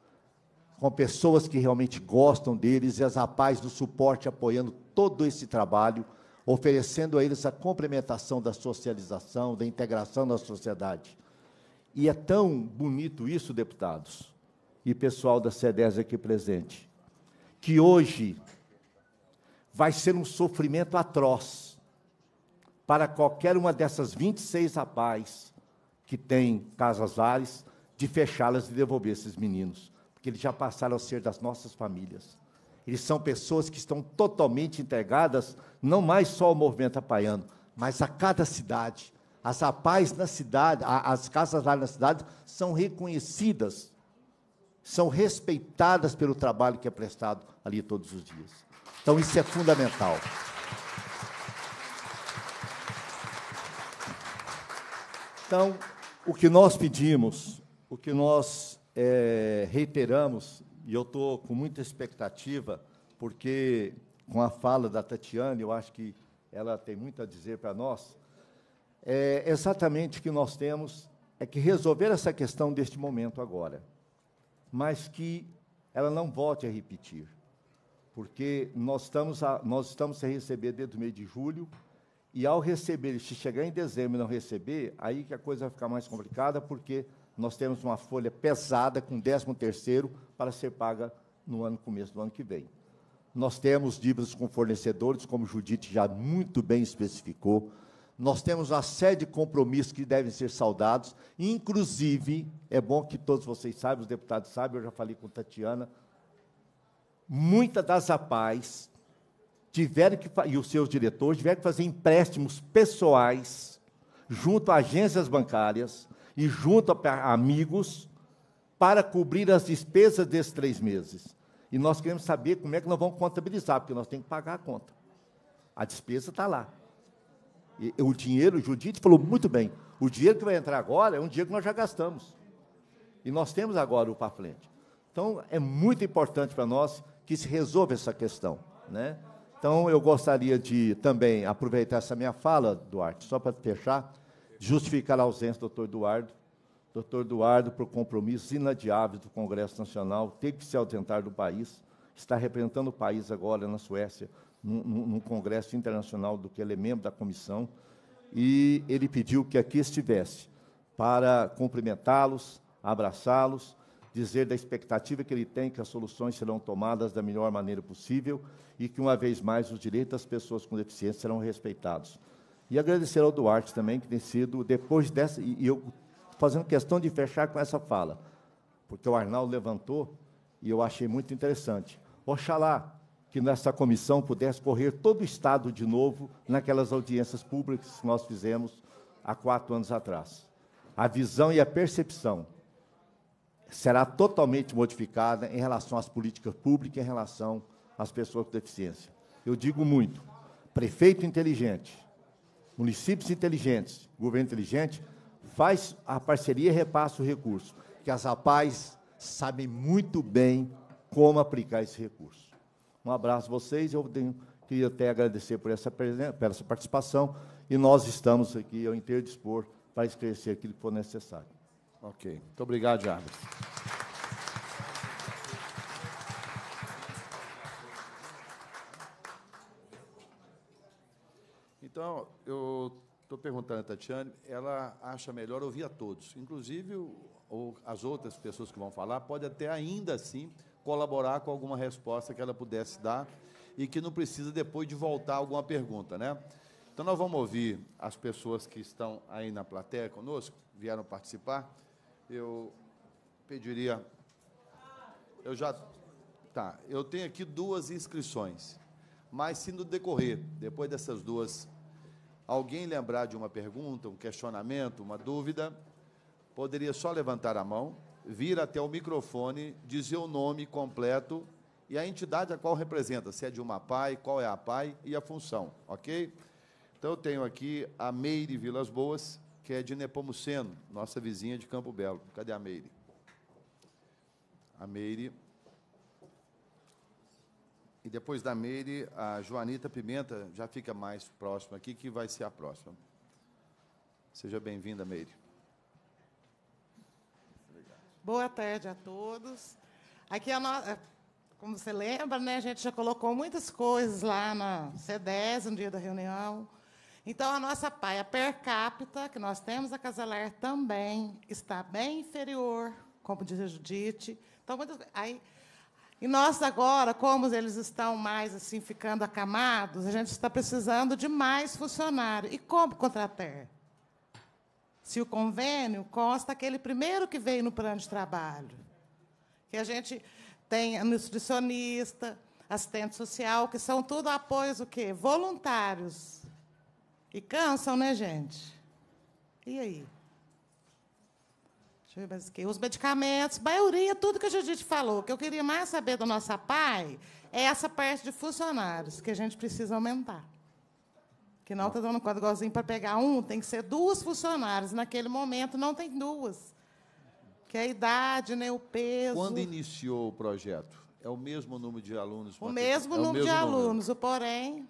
com pessoas que realmente gostam deles e as rapazes do suporte apoiando todo esse trabalho, oferecendo a eles a complementação da socialização, da integração na sociedade. E é tão bonito isso, deputados e pessoal da CEDES aqui presente, que hoje vai ser um sofrimento atroz para qualquer uma dessas 26 rapazes que tem casas lares, de fechá-las e devolver esses meninos, porque eles já passaram a ser das nossas famílias. Eles são pessoas que estão totalmente entregadas, não mais só ao movimento apaiano, mas a cada cidade. As rapazes na cidade, as casas lá na cidade são reconhecidas, são respeitadas pelo trabalho que é prestado ali todos os dias. Então isso é fundamental. Então, o que nós pedimos, o que nós é, reiteramos, e eu estou com muita expectativa, porque com a fala da Tatiane, eu acho que ela tem muito a dizer para nós, é exatamente o que nós temos é que resolver essa questão deste momento agora, mas que ela não volte a repetir, porque nós estamos, a, nós estamos receber desde o mês de julho e ao receber, se chegar em dezembro e não receber, aí que a coisa vai ficar mais complicada, porque nós temos uma folha pesada com 13 terceiro para ser paga no ano começo do ano que vem. Nós temos dívidas com fornecedores, como Judite já muito bem especificou. Nós temos uma série de compromissos que devem ser saudados. Inclusive, é bom que todos vocês saibam, os deputados sabem, eu já falei com Tatiana, muitas das APAES tiveram que, e os seus diretores tiveram que fazer empréstimos pessoais junto a agências bancárias e junto a amigos para cobrir as despesas desses três meses. E nós queremos saber como é que nós vamos contabilizar, porque nós temos que pagar a conta. A despesa está lá. E, o dinheiro, o Judite falou muito bem, o dinheiro que vai entrar agora é um dinheiro que nós já gastamos. E nós temos agora o para frente. Então, é muito importante para nós que se resolva essa questão. Né? Então, eu gostaria de também aproveitar essa minha fala, Duarte, só para fechar, justificar a ausência do doutor Eduardo. Doutor Eduardo, por compromissos inadiáveis do Congresso Nacional, teve que se ausentar do país, está representando o país agora na Suécia, num, num congresso internacional do que ele é membro da comissão, e ele pediu que aqui estivesse para cumprimentá-los, abraçá-los dizer da expectativa que ele tem que as soluções serão tomadas da melhor maneira possível e que, uma vez mais, os direitos das pessoas com deficiência serão respeitados. E agradecer ao Duarte também, que tem sido, depois dessa, e eu fazendo questão de fechar com essa fala, porque o Arnaldo levantou e eu achei muito interessante. Oxalá que nessa comissão pudesse correr todo o Estado de novo naquelas audiências públicas que nós fizemos há quatro anos atrás. A visão e a percepção será totalmente modificada em relação às políticas públicas, em relação às pessoas com deficiência. Eu digo muito: prefeito inteligente, municípios inteligentes, governo inteligente, faz a parceria e repassa o recurso, que as APAES sabem muito bem como aplicar esse recurso. Um abraço a vocês, eu tenho, queria até agradecer por essa, por essa participação, e nós estamos aqui ao inteiro dispor para esclarecer aquilo que for necessário. Ok. Muito obrigado, Jarbas. Então, eu estou perguntando a Tatiane, ela acha melhor ouvir a todos, inclusive ou as outras pessoas que vão falar, pode até ainda assim colaborar com alguma resposta que ela pudesse dar e que não precisa depois de voltar alguma pergunta, né? Então nós vamos ouvir as pessoas que estão aí na plateia conosco, vieram participar eu pediria. Eu já. Tá, eu tenho aqui duas inscrições, mas se no decorrer, depois dessas duas, alguém lembrar de uma pergunta, um questionamento, uma dúvida, poderia só levantar a mão, vir até o microfone, dizer o nome completo e a entidade a qual representa, se é de uma PAI, qual é a PAI e a função, ok? Então eu tenho aqui a Meire Vilas Boas, que é de Nepomuceno, nossa vizinha de Campo Belo. Cadê a Meire? A Meire. E depois da Meire, a Joanita Pimenta já fica mais próxima aqui, que vai ser a próxima. Seja bem-vinda, Meire. Boa tarde a todos. Aqui é a nossa, é, como você lembra, né, a gente já colocou muitas coisas lá na C10, no dia da reunião. Então, a nossa paia per capita, que nós temos a casalar também, está bem inferior, como diz a Judite. Então, muitas, aí, e nós agora, como eles estão mais assim ficando acamados, a gente está precisando de mais funcionário. E como contratar? Se o convênio consta aquele primeiro que veio no plano de trabalho, que a gente tem nutricionista, assistente social, que são tudo apoios o quê? voluntários e cansam, né, gente? E aí? Deixa eu ver mais aqui. Os medicamentos, maioria, tudo que a Judite falou. O que eu queria mais saber da nossa PAI é essa parte de funcionários, que a gente precisa aumentar. Que não está dando conta, igualzinho, para pegar um, tem que ser duas funcionários. Naquele momento, não tem duas. Que é a idade, né, o peso. Quando iniciou o projeto? É o mesmo número de alunos? O mesmo é número mesmo de alunos, o porém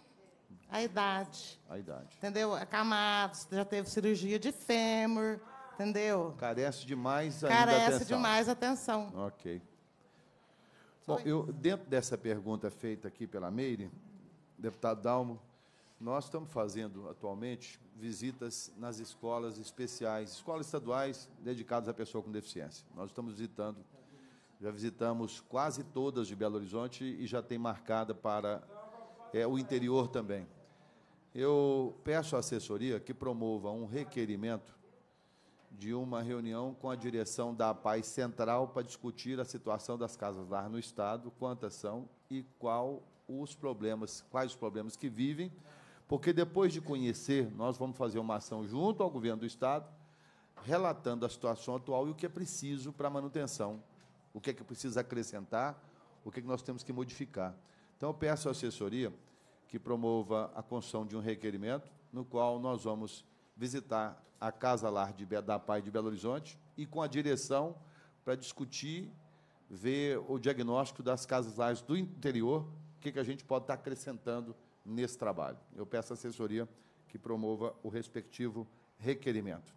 a idade. A idade. Entendeu? Acamados, já teve cirurgia de fêmur, entendeu? Carece demais ainda Carece atenção. Carece demais atenção. Ok. Bom, eu, dentro dessa pergunta feita aqui pela Meire, deputado Dalmo, nós estamos fazendo atualmente visitas nas escolas especiais, escolas estaduais dedicadas à pessoa com deficiência. Nós estamos visitando, já visitamos quase todas de Belo Horizonte e já tem marcada para é, o interior também. Eu peço à assessoria que promova um requerimento de uma reunião com a direção da Paz Central para discutir a situação das casas lá no estado, quantas são e qual os problemas, quais os problemas que vivem, porque depois de conhecer, nós vamos fazer uma ação junto ao governo do estado, relatando a situação atual e o que é preciso para a manutenção, o que é que precisa acrescentar, o que é que nós temos que modificar. Então eu peço à assessoria que promova a construção de um requerimento, no qual nós vamos visitar a Casa Lar de, da PAI de Belo Horizonte e com a direção para discutir, ver o diagnóstico das casas lares do interior, o que, que a gente pode estar acrescentando nesse trabalho. Eu peço assessoria que promova o respectivo requerimento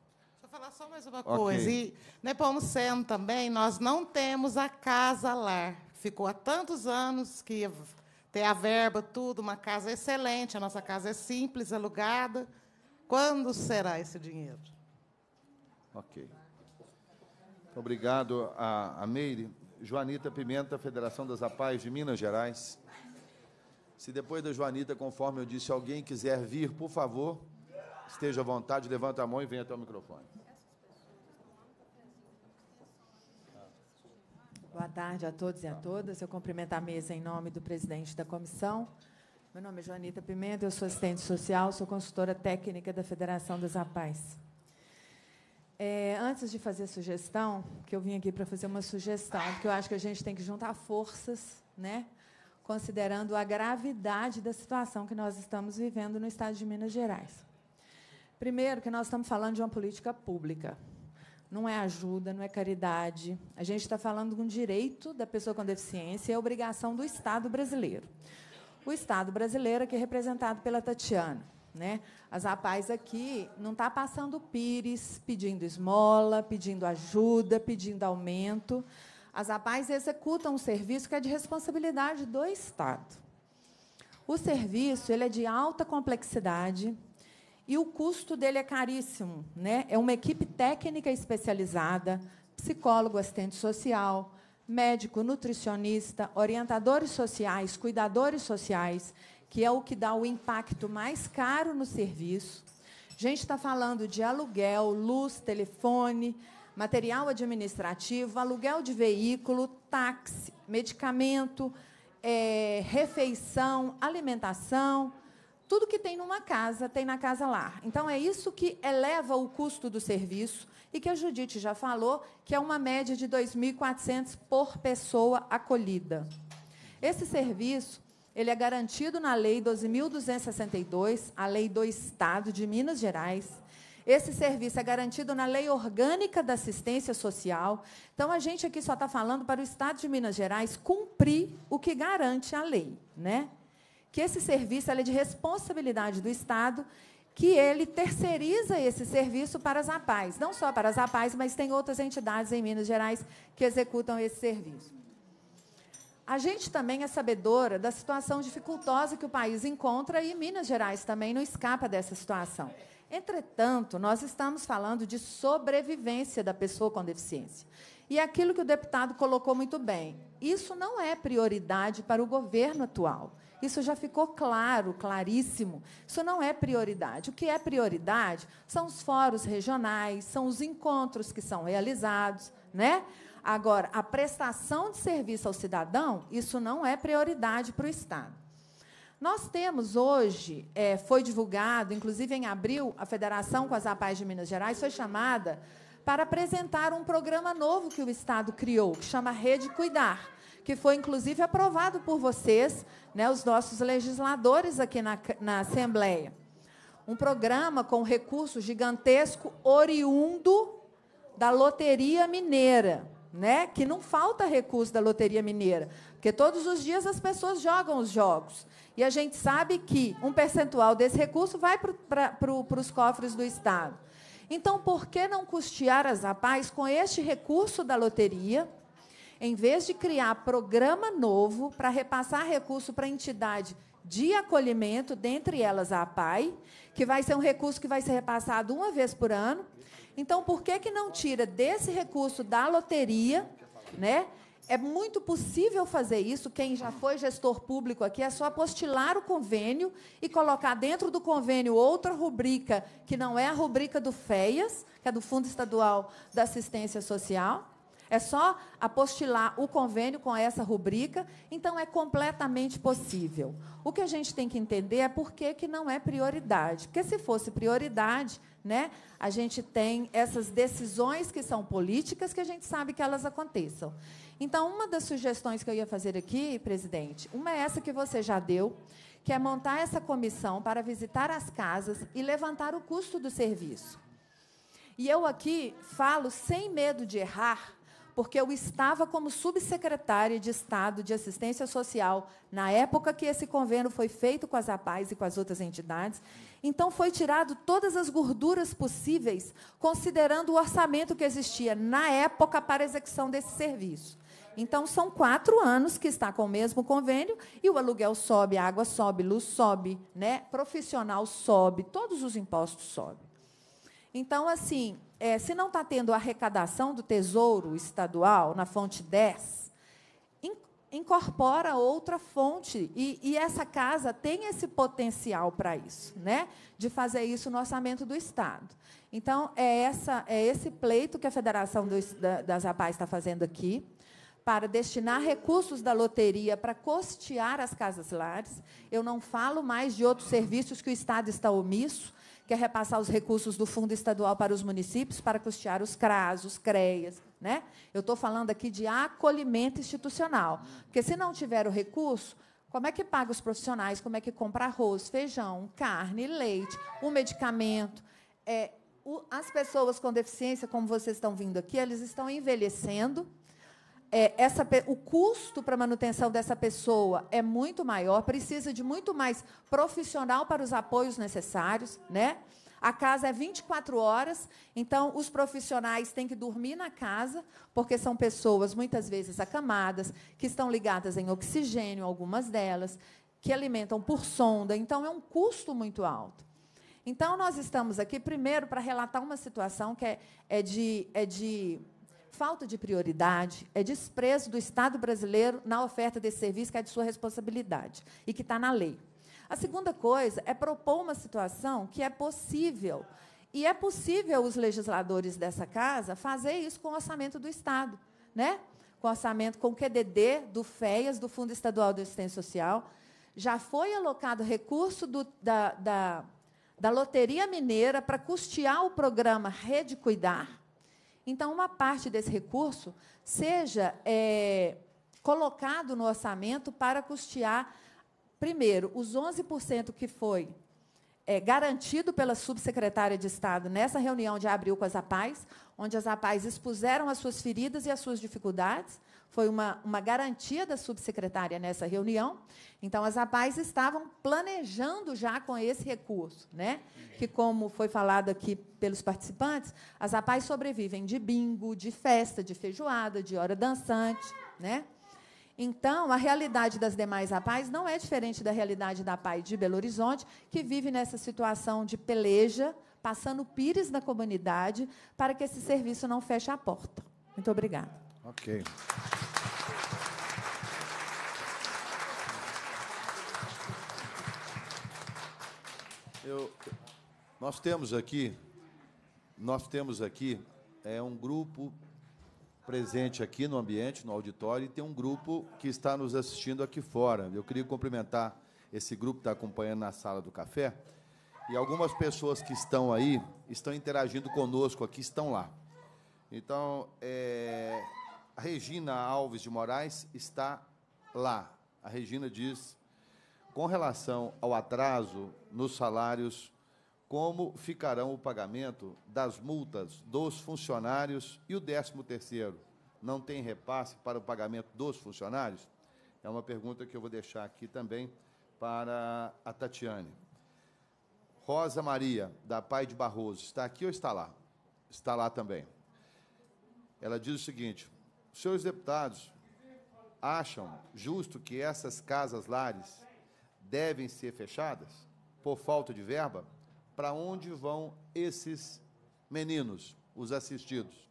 falar só mais uma okay. coisa. E Nepomuceno também, nós não temos a casa lar. Ficou há tantos anos que ter a verba, tudo, uma casa excelente, a nossa casa é simples, alugada. Quando será esse dinheiro? Ok. Obrigado a, a Meire. Joanita Pimenta, Federação das APAES de Minas Gerais. Se depois da Joanita, conforme eu disse, alguém quiser vir, por favor, esteja à vontade, levanta a mão e venha até o microfone. Boa tarde a todos e a todas. Eu cumprimento a mesa em nome do presidente da comissão. Meu nome é Joanita Pimenta, eu sou assistente social, sou consultora técnica da Federação dos APAES. É, antes de fazer a sugestão, que eu vim aqui para fazer uma sugestão, porque eu acho que a gente tem que juntar forças, né? considerando a gravidade da situação que nós estamos vivendo no estado de Minas Gerais. Primeiro, que nós estamos falando de uma política pública não é ajuda, não é caridade. A gente está falando de um direito da pessoa com deficiência e é obrigação do Estado brasileiro. O Estado brasileiro, que é representado pela Tatiana. Né? As rapazes aqui não está passando pires, pedindo esmola, pedindo ajuda, pedindo aumento. As rapazes executam um serviço que é de responsabilidade do Estado. O serviço ele é de alta complexidade, e o custo dele é caríssimo. Né? É uma equipe técnica especializada, psicólogo, assistente social, médico, nutricionista, orientadores sociais, cuidadores sociais, que é o que dá o impacto mais caro no serviço. A gente está falando de aluguel, luz, telefone, material administrativo, aluguel de veículo, táxi, medicamento, é, refeição, alimentação, tudo que tem numa casa, tem na casa lar. Então, é isso que eleva o custo do serviço e que a Judite já falou, que é uma média de 2.400 por pessoa acolhida. Esse serviço ele é garantido na Lei 12.262, a Lei do Estado de Minas Gerais. Esse serviço é garantido na Lei Orgânica da Assistência Social. Então, a gente aqui só está falando para o Estado de Minas Gerais cumprir o que garante a lei. Né? que esse serviço é de responsabilidade do Estado, que ele terceiriza esse serviço para as APAES. Não só para as APAES, mas tem outras entidades em Minas Gerais que executam esse serviço. A gente também é sabedora da situação dificultosa que o país encontra e Minas Gerais também não escapa dessa situação. Entretanto, nós estamos falando de sobrevivência da pessoa com deficiência. E aquilo que o deputado colocou muito bem, isso não é prioridade para o governo atual. Isso já ficou claro, claríssimo. Isso não é prioridade. O que é prioridade são os fóruns regionais, são os encontros que são realizados, né? Agora, a prestação de serviço ao cidadão, isso não é prioridade para o Estado. Nós temos hoje, é, foi divulgado, inclusive em abril, a Federação com as APAES de Minas Gerais foi chamada para apresentar um programa novo que o Estado criou, que chama Rede Cuidar que foi inclusive aprovado por vocês, né, os nossos legisladores aqui na, na Assembleia. Um programa com recurso gigantesco oriundo da loteria mineira, né? Que não falta recurso da loteria mineira, porque todos os dias as pessoas jogam os jogos. E a gente sabe que um percentual desse recurso vai para pro, os cofres do Estado. Então, por que não custear as APAES com este recurso da loteria em vez de criar programa novo para repassar recurso para entidade de acolhimento, dentre elas a APAI, que vai ser um recurso que vai ser repassado uma vez por ano. Então, por que, que não tira desse recurso da loteria? Né? É muito possível fazer isso. Quem já foi gestor público aqui é só apostilar o convênio e colocar dentro do convênio outra rubrica que não é a rubrica do FEAS, que é do Fundo Estadual da Assistência Social. É só apostilar o convênio com essa rubrica, então é completamente possível. O que a gente tem que entender é por que, que não é prioridade. Porque se fosse prioridade, né, a gente tem essas decisões que são políticas que a gente sabe que elas aconteçam. Então, uma das sugestões que eu ia fazer aqui, presidente, uma é essa que você já deu, que é montar essa comissão para visitar as casas e levantar o custo do serviço. E eu aqui falo sem medo de errar, porque eu estava como subsecretária de Estado de Assistência Social na época que esse convênio foi feito com as APAES e com as outras entidades. Então, foi tirado todas as gorduras possíveis, considerando o orçamento que existia na época para a execução desse serviço. Então, são quatro anos que está com o mesmo convênio e o aluguel sobe, a água sobe, luz sobe, né? profissional sobe, todos os impostos sobem. Então, assim, é, se não está tendo arrecadação do Tesouro Estadual na fonte 10, in, incorpora outra fonte. E, e, essa casa tem esse potencial para isso, né? de fazer isso no orçamento do Estado. Então, é, essa, é esse pleito que a Federação do, da, das APAES está fazendo aqui, para destinar recursos da loteria para costear as casas lares. Eu não falo mais de outros serviços que o Estado está omisso, quer repassar os recursos do fundo estadual para os municípios para custear os CRAS, os CREAS. Né? Eu estou falando aqui de acolhimento institucional. Porque se não tiver o recurso, como é que paga os profissionais? Como é que compra arroz, feijão, carne, leite, o medicamento? É, o, as pessoas com deficiência, como vocês estão vindo aqui, eles estão envelhecendo é, essa, o custo para a manutenção dessa pessoa é muito maior, precisa de muito mais profissional para os apoios necessários, né? A casa é 24 horas, então os profissionais têm que dormir na casa, porque são pessoas muitas vezes acamadas, que estão ligadas em oxigênio, algumas delas, que alimentam por sonda, então é um custo muito alto. Então nós estamos aqui primeiro para relatar uma situação que é, é de, é de falta de prioridade, é desprezo do Estado brasileiro na oferta desse serviço que é de sua responsabilidade e que está na lei. A segunda coisa é propor uma situação que é possível. E é possível os legisladores dessa casa fazer isso com o orçamento do Estado, né? com orçamento com o QDD do FEAS, do Fundo Estadual de Assistência Social. Já foi alocado recurso do, da, da, da Loteria Mineira para custear o programa Rede Cuidar, então, uma parte desse recurso seja é, colocado no orçamento para custear, primeiro, os 11% que foi é, garantido pela subsecretária de Estado nessa reunião de abril com as APAES, onde as APAES expuseram as suas feridas e as suas dificuldades, foi uma, uma garantia da subsecretária nessa reunião. Então, as APAES estavam planejando já com esse recurso, né? que, como foi falado aqui pelos participantes, as APAES sobrevivem de bingo, de festa, de feijoada, de hora dançante. Né? Então, a realidade das demais APAES não é diferente da realidade da APAE de Belo Horizonte, que vive nessa situação de peleja, passando pires da comunidade, para que esse serviço não feche a porta. Muito obrigada. Ok. Eu, nós temos aqui, nós temos aqui é um grupo presente aqui no ambiente, no auditório, e tem um grupo que está nos assistindo aqui fora. Eu queria cumprimentar esse grupo que está acompanhando na sala do café. E algumas pessoas que estão aí estão interagindo conosco aqui, estão lá. Então, é, a Regina Alves de Moraes está lá. A Regina diz: com relação ao atraso nos salários, como ficarão o pagamento das multas dos funcionários e o 13º? Não tem repasse para o pagamento dos funcionários? É uma pergunta que eu vou deixar aqui também para a Tatiane. Rosa Maria, da Pai de Barroso, está aqui ou está lá? Está lá também. Ela diz o seguinte: Senhores deputados, acham justo que essas casas-lares devem ser fechadas por falta de verba? Para onde vão esses meninos, os assistidos?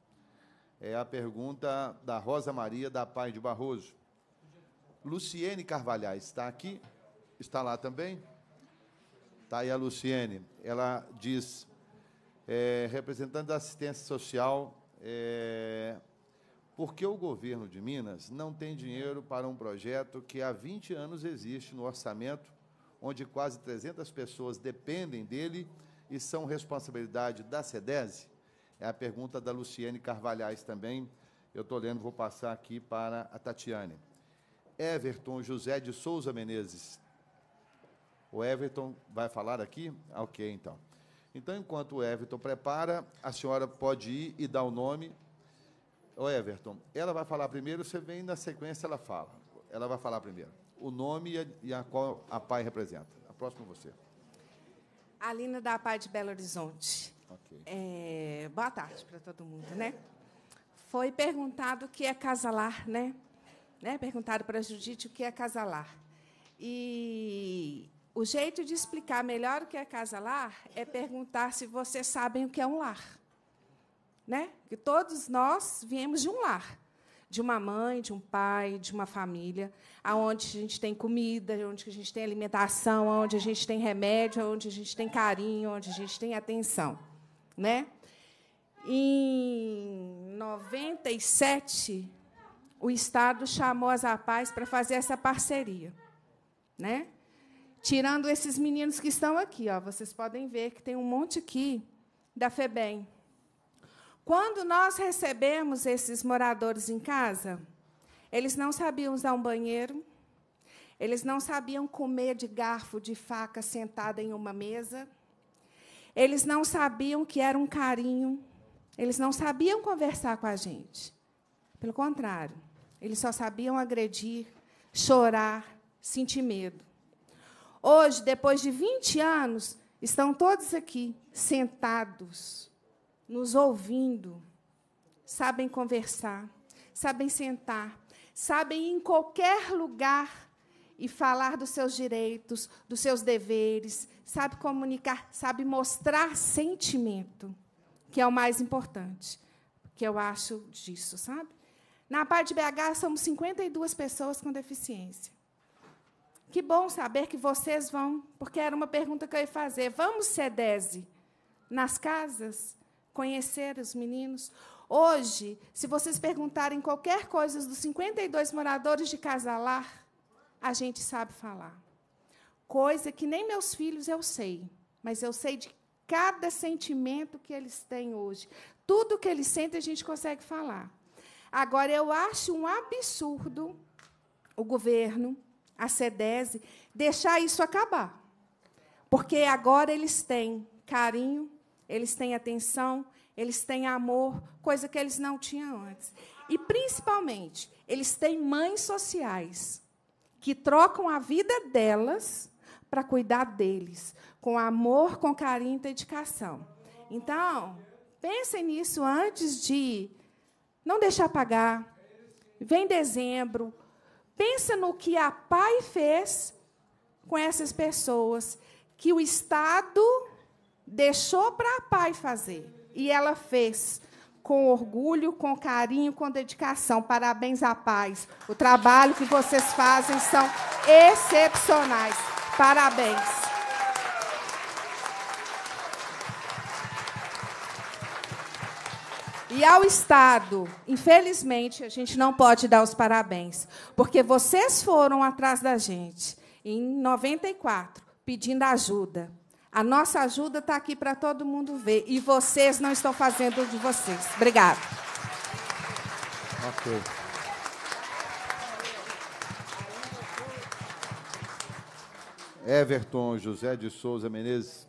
É a pergunta da Rosa Maria da Pai de Barroso. Luciene Carvalhais está aqui? Está lá também? Está aí a Luciene. Ela diz: é, representante da assistência social, é, porque o governo de Minas não tem dinheiro para um projeto que há 20 anos existe no orçamento, onde quase 300 pessoas dependem dele e são responsabilidade da SEDESI? É a pergunta da Luciane Carvalhais também. Eu estou lendo, vou passar aqui para a Tatiane. Everton José de Souza Menezes. O Everton vai falar aqui? Ah, ok, então. Então, enquanto o Everton prepara, a senhora pode ir e dar o nome Ô Everton, ela vai falar primeiro, você vem na sequência, ela fala. Ela vai falar primeiro. O nome e a, e a qual a PAI representa. A próxima é você. Alina da PAI de Belo Horizonte. Okay. É, boa tarde para todo mundo, né? Foi perguntado o que é casalar, né? né? Perguntado para a Judite o que é casalar. E o jeito de explicar melhor o que é casalar é perguntar se vocês sabem o que é um lar né? Que todos nós viemos de um lar, de uma mãe, de um pai, de uma família, aonde a gente tem comida, onde a gente tem alimentação, onde a gente tem remédio, onde a gente tem carinho, onde a gente tem atenção, né? Em 97, o Estado chamou as APAES para fazer essa parceria, né? Tirando esses meninos que estão aqui, ó, vocês podem ver que tem um monte aqui da FEBEM, quando nós recebemos esses moradores em casa, eles não sabiam usar um banheiro, eles não sabiam comer de garfo, de faca, sentada em uma mesa, eles não sabiam que era um carinho, eles não sabiam conversar com a gente. Pelo contrário, eles só sabiam agredir, chorar, sentir medo. Hoje, depois de 20 anos, estão todos aqui, sentados, nos ouvindo, sabem conversar, sabem sentar, sabem ir em qualquer lugar e falar dos seus direitos, dos seus deveres, sabe comunicar, sabe mostrar sentimento, que é o mais importante, que eu acho disso, sabe? Na parte de BH somos 52 pessoas com deficiência. Que bom saber que vocês vão, porque era uma pergunta que eu ia fazer. Vamos SEDESE nas casas? conhecer os meninos. Hoje, se vocês perguntarem qualquer coisa dos 52 moradores de Casalar, a gente sabe falar. Coisa que nem meus filhos eu sei, mas eu sei de cada sentimento que eles têm hoje. Tudo que eles sentem, a gente consegue falar. Agora, eu acho um absurdo o governo, a SEDESE, deixar isso acabar. Porque agora eles têm carinho, eles têm atenção, eles têm amor, coisa que eles não tinham antes. E, principalmente, eles têm mães sociais que trocam a vida delas para cuidar deles, com amor, com carinho e dedicação. Então, pensem nisso antes de não deixar pagar. Vem dezembro, pensa no que a PAI fez com essas pessoas, que o Estado deixou para a pai fazer. E ela fez com orgulho, com carinho, com dedicação. Parabéns à paz. O trabalho que vocês fazem são excepcionais. Parabéns. E ao Estado, infelizmente, a gente não pode dar os parabéns, porque vocês foram atrás da gente em 94 pedindo ajuda. A nossa ajuda está aqui para todo mundo ver. E vocês não estão fazendo de vocês. Obrigada. Ok. Everton José de Souza Menezes.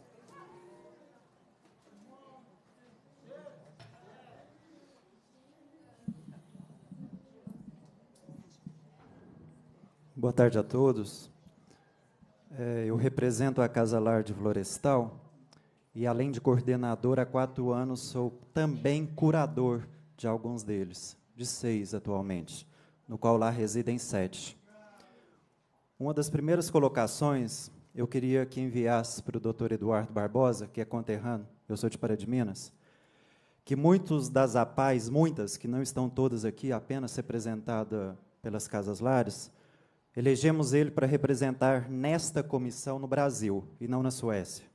Boa tarde a todos. É, eu represento a Casa Lar de Florestal e, além de coordenador, há quatro anos sou também curador de alguns deles, de seis atualmente, no qual lá residem sete. Uma das primeiras colocações eu queria que enviasse para o doutor Eduardo Barbosa, que é conterrâneo, eu sou de Pará de Minas, que muitos das APAES, muitas, que não estão todas aqui, apenas representada pelas Casas Lares, Elegemos ele para representar nesta comissão no Brasil e não na Suécia.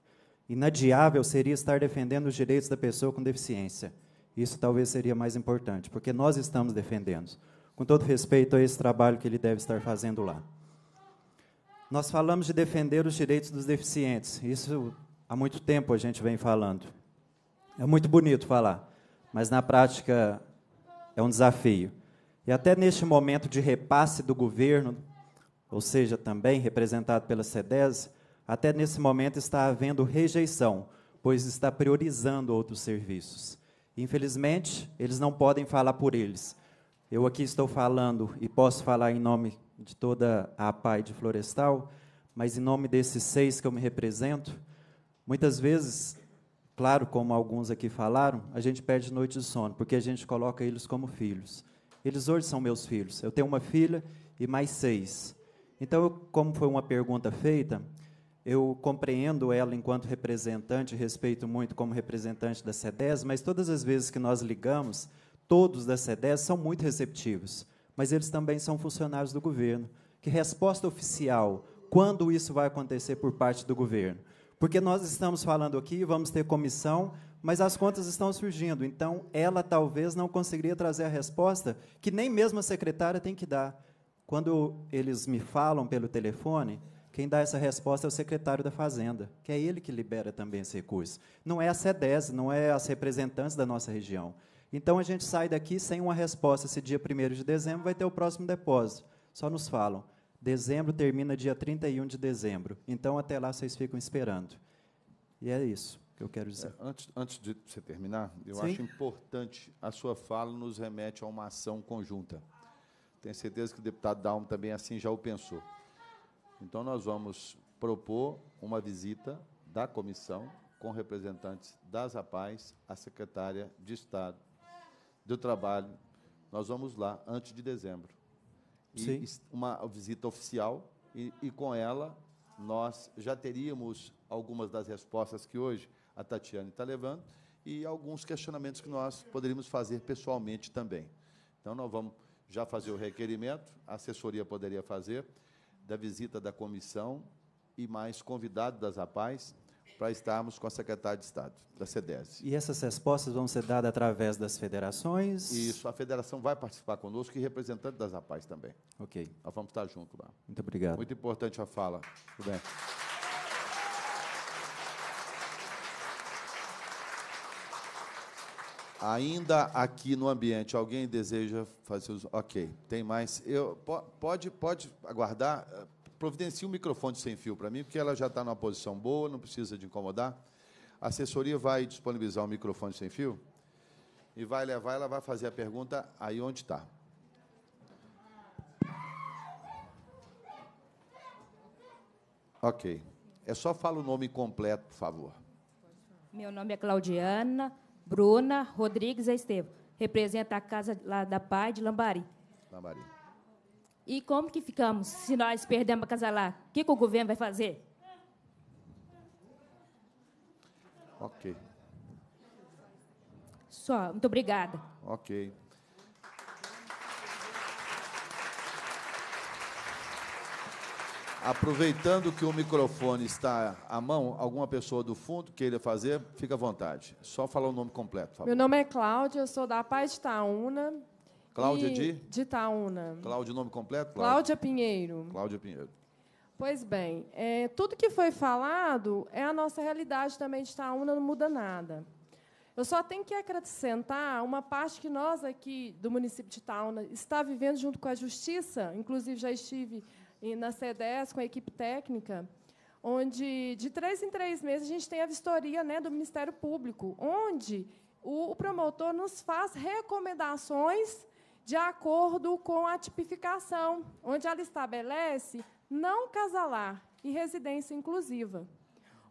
Inadiável seria estar defendendo os direitos da pessoa com deficiência. Isso talvez seria mais importante, porque nós estamos defendendo, com todo respeito a esse trabalho que ele deve estar fazendo lá. Nós falamos de defender os direitos dos deficientes. Isso há muito tempo a gente vem falando. É muito bonito falar, mas na prática é um desafio. E até neste momento de repasse do governo ou seja, também representado pela CEDES, até nesse momento está havendo rejeição, pois está priorizando outros serviços. Infelizmente, eles não podem falar por eles. Eu aqui estou falando e posso falar em nome de toda a PAI de Florestal, mas em nome desses seis que eu me represento, muitas vezes, claro, como alguns aqui falaram, a gente perde noite de sono, porque a gente coloca eles como filhos. Eles hoje são meus filhos. Eu tenho uma filha e mais seis. Então, como foi uma pergunta feita, eu compreendo ela enquanto representante, respeito muito como representante da CEDES, mas todas as vezes que nós ligamos, todos da CEDES são muito receptivos, mas eles também são funcionários do governo. Que resposta oficial, quando isso vai acontecer por parte do governo? Porque nós estamos falando aqui, vamos ter comissão, mas as contas estão surgindo, então ela talvez não conseguiria trazer a resposta que nem mesmo a secretária tem que dar. Quando eles me falam pelo telefone, quem dá essa resposta é o secretário da Fazenda, que é ele que libera também esse recurso. Não é a CEDES, não é as representantes da nossa região. Então a gente sai daqui sem uma resposta. Se dia 1 de dezembro vai ter o próximo depósito. Só nos falam. Dezembro termina dia 31 de dezembro. Então até lá vocês ficam esperando. E é isso que eu quero dizer. É, antes, antes de você terminar, eu Sim? acho importante a sua fala nos remete a uma ação conjunta. Tenho certeza que o deputado Dalmo também assim já o pensou. Então, nós vamos propor uma visita da comissão com representantes das APAES, a secretária de Estado do Trabalho. Nós vamos lá antes de dezembro. E Sim. uma visita oficial e, e com ela nós já teríamos algumas das respostas que hoje a Tatiane está levando e alguns questionamentos que nós poderíamos fazer pessoalmente também. Então, nós vamos já fazer o requerimento, a assessoria poderia fazer, da visita da comissão e mais convidado das APAES para estarmos com a secretária de Estado, da CEDES. E essas respostas vão ser dadas através das federações? Isso, a federação vai participar conosco e representante das APAES também. Ok. Nós vamos estar junto lá. Muito obrigado. Muito importante a fala. Muito bem. Ainda aqui no ambiente, alguém deseja fazer os. Ok, tem mais. Eu, pode, pode aguardar. Eh, providencie o um microfone sem fio para mim, porque ela já está numa posição boa, não precisa de incomodar. A assessoria vai disponibilizar o um microfone sem fio e vai levar, ela vai fazer a pergunta aí onde está. Ok. É só falar o nome completo, por favor. Meu nome é Claudiana. Bruna Rodrigues Estevam, representa a Casa lá da Pai de Lambari. Lambari. E como que ficamos se nós perdemos a casa lá? O que, que o governo vai fazer? Ok. Só, muito obrigada. Ok. Aproveitando que o microfone está à mão, alguma pessoa do fundo queira fazer, fica à vontade. Só falar o nome completo. Por favor. Meu nome é Cláudia, sou da Paz de Itaúna. Cláudia de? De Itaúna. Cláudia, nome completo? Cláudia, Cláudia Pinheiro. Cláudia Pinheiro. Pois bem, é, tudo que foi falado é a nossa realidade também de Itaúna, não muda nada. Eu só tenho que acrescentar uma parte que nós aqui do município de Itaúna está vivendo junto com a Justiça, inclusive já estive e na CEDES com a equipe técnica, onde de três em três meses a gente tem a vistoria né, do Ministério Público, onde o, o promotor nos faz recomendações de acordo com a tipificação, onde ela estabelece não casalar e residência inclusiva,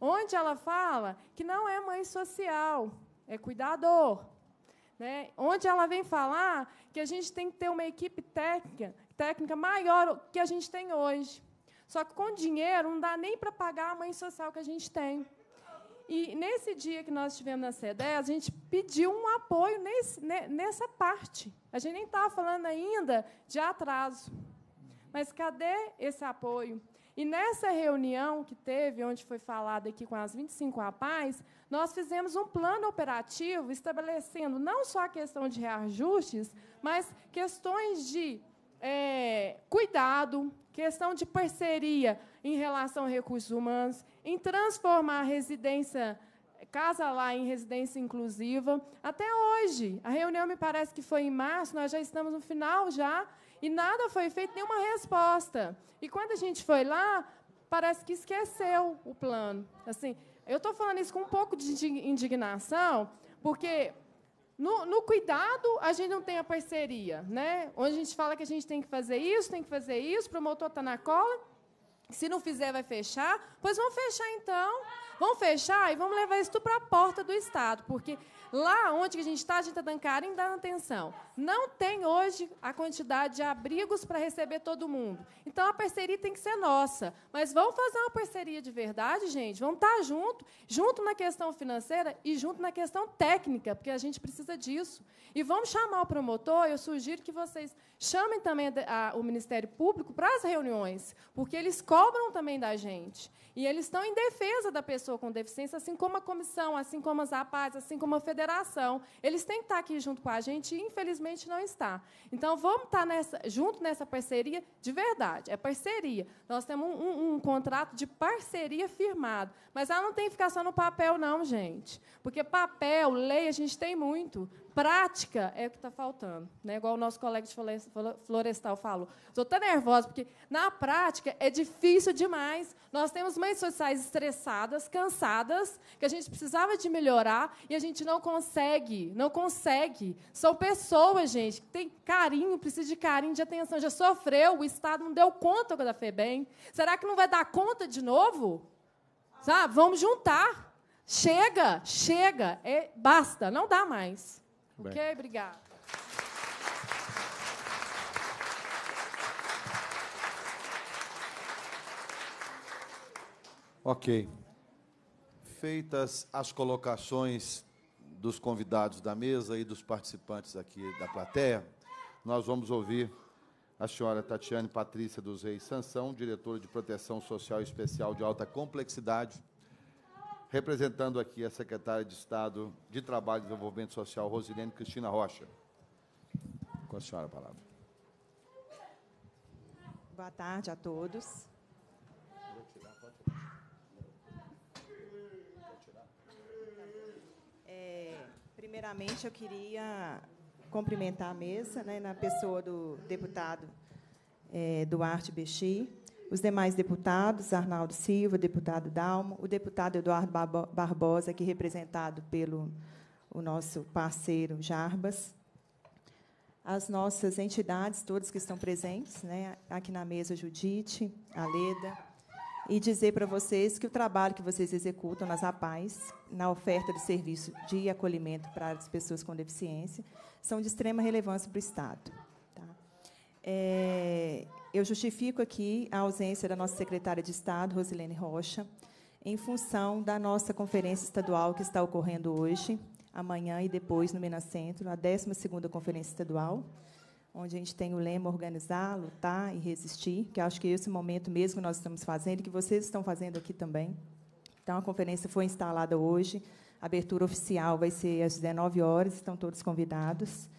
onde ela fala que não é mãe social, é cuidador, né? onde ela vem falar que a gente tem que ter uma equipe técnica técnica maior que a gente tem hoje. Só que com dinheiro não dá nem para pagar a mãe social que a gente tem. E nesse dia que nós tivemos na CEDES, a gente pediu um apoio nesse, nessa parte. A gente nem estava falando ainda de atraso. Mas cadê esse apoio? E nessa reunião que teve, onde foi falado aqui com as 25 APAES, nós fizemos um plano operativo estabelecendo não só a questão de reajustes, mas questões de é, cuidado, questão de parceria em relação a recursos humanos, em transformar a residência casa lá em residência inclusiva. Até hoje, a reunião me parece que foi em março, nós já estamos no final já, e nada foi feito, nenhuma resposta. E quando a gente foi lá, parece que esqueceu o plano. Assim, eu estou falando isso com um pouco de indignação, porque no, no, cuidado, a gente não tem a parceria, né? onde a gente fala que a gente tem que fazer isso, tem que fazer isso, o promotor está na cola, se não fizer, vai fechar. Pois vamos fechar, então. Vamos fechar e vamos levar isso tudo para a porta do Estado, porque lá onde a gente está, a gente está dando carinho dando atenção. Não tem hoje a quantidade de abrigos para receber todo mundo. Então a parceria tem que ser nossa. Mas vamos fazer uma parceria de verdade, gente. Vamos estar tá junto, junto na questão financeira e junto na questão técnica, porque a gente precisa disso. E vamos chamar o promotor, eu sugiro que vocês chamem também a, a, o Ministério Público para as reuniões, porque eles cobram também da gente. E eles estão em defesa da pessoa com deficiência, assim como a comissão, assim como as APAS, assim como a federação. Eles têm que estar aqui junto com a gente e, infelizmente, não está. Então, vamos estar tá nessa, junto nessa parceria de verdade. É parceria. Nós temos um, um, um contrato de parceria firmado. Mas ela não tem que ficar só no papel, não, gente. Porque papel, lei, a gente tem muito prática é o que está faltando. Né? Igual o nosso colega de florestal falou. Estou tão nervosa, porque na prática é difícil demais. Nós temos mães sociais estressadas, cansadas, que a gente precisava de melhorar e a gente não consegue, não consegue. São pessoas, gente, que tem carinho, precisa de carinho, de atenção. Já sofreu, o Estado não deu conta da FEBEM. Será que não vai dar conta de novo? Sabe? Vamos juntar. Chega, chega, é, basta, não dá mais. Bem. Ok? Obrigada. Ok. Feitas as colocações dos convidados da mesa e dos participantes aqui da plateia, nós vamos ouvir a senhora Tatiane Patrícia dos Reis Sansão, diretora de Proteção Social Especial de Alta Complexidade representando aqui a secretária de Estado de Trabalho e Desenvolvimento Social, Rosilene Cristina Rocha. Com a senhora a palavra. Boa tarde a todos. É, primeiramente, eu queria cumprimentar a mesa, né, na pessoa do deputado é, Duarte Bexi, os demais deputados, Arnaldo Silva, deputado Dalmo, o deputado Eduardo Barbosa, aqui representado pelo o nosso parceiro Jarbas, as nossas entidades, todas que estão presentes, né, aqui na mesa, Judite, Aleda, e dizer para vocês que o trabalho que vocês executam nas APAES, na oferta de serviço de acolhimento para as pessoas com deficiência, são de extrema relevância para o Estado. Tá? É, eu justifico aqui a ausência da nossa secretária de Estado, Rosilene Rocha, em função da nossa conferência estadual que está ocorrendo hoje, amanhã e depois no Menacentro, a 12ª Conferência Estadual, onde a gente tem o lema organizar, lutar e resistir, que acho que esse momento mesmo nós estamos fazendo, que vocês estão fazendo aqui também. Então, a conferência foi instalada hoje, a abertura oficial vai ser às 19 horas, estão todos convidados.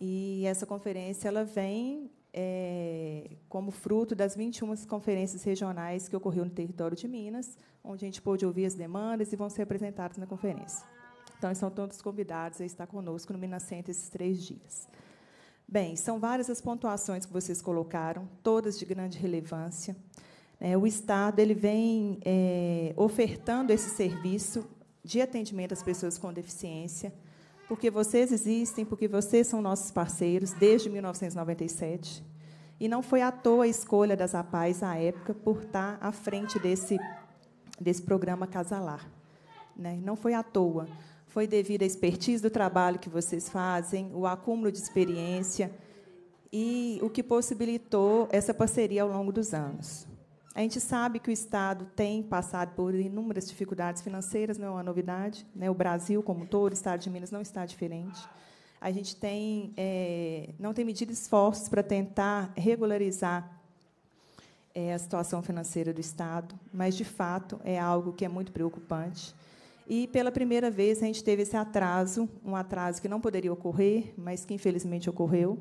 E essa conferência ela vem é, como fruto das 21 conferências regionais que ocorreu no território de Minas, onde a gente pôde ouvir as demandas e vão ser apresentadas na conferência. Então, estão todos convidados a estar conosco no Minas Center esses três dias. Bem, são várias as pontuações que vocês colocaram, todas de grande relevância. É, o Estado ele vem é, ofertando esse serviço de atendimento às pessoas com deficiência porque vocês existem, porque vocês são nossos parceiros desde 1997. E não foi à toa a escolha das APAES à época por estar à frente desse, desse programa Casalar. Né? Não foi à toa. Foi devido à expertise do trabalho que vocês fazem, o acúmulo de experiência e o que possibilitou essa parceria ao longo dos anos. A gente sabe que o Estado tem passado por inúmeras dificuldades financeiras, não é uma novidade. Né? O Brasil, como todo, o Estado de Minas não está diferente. A gente tem, é, não tem medido esforços para tentar regularizar é, a situação financeira do Estado, mas, de fato, é algo que é muito preocupante. E, pela primeira vez, a gente teve esse atraso, um atraso que não poderia ocorrer, mas que, infelizmente, ocorreu,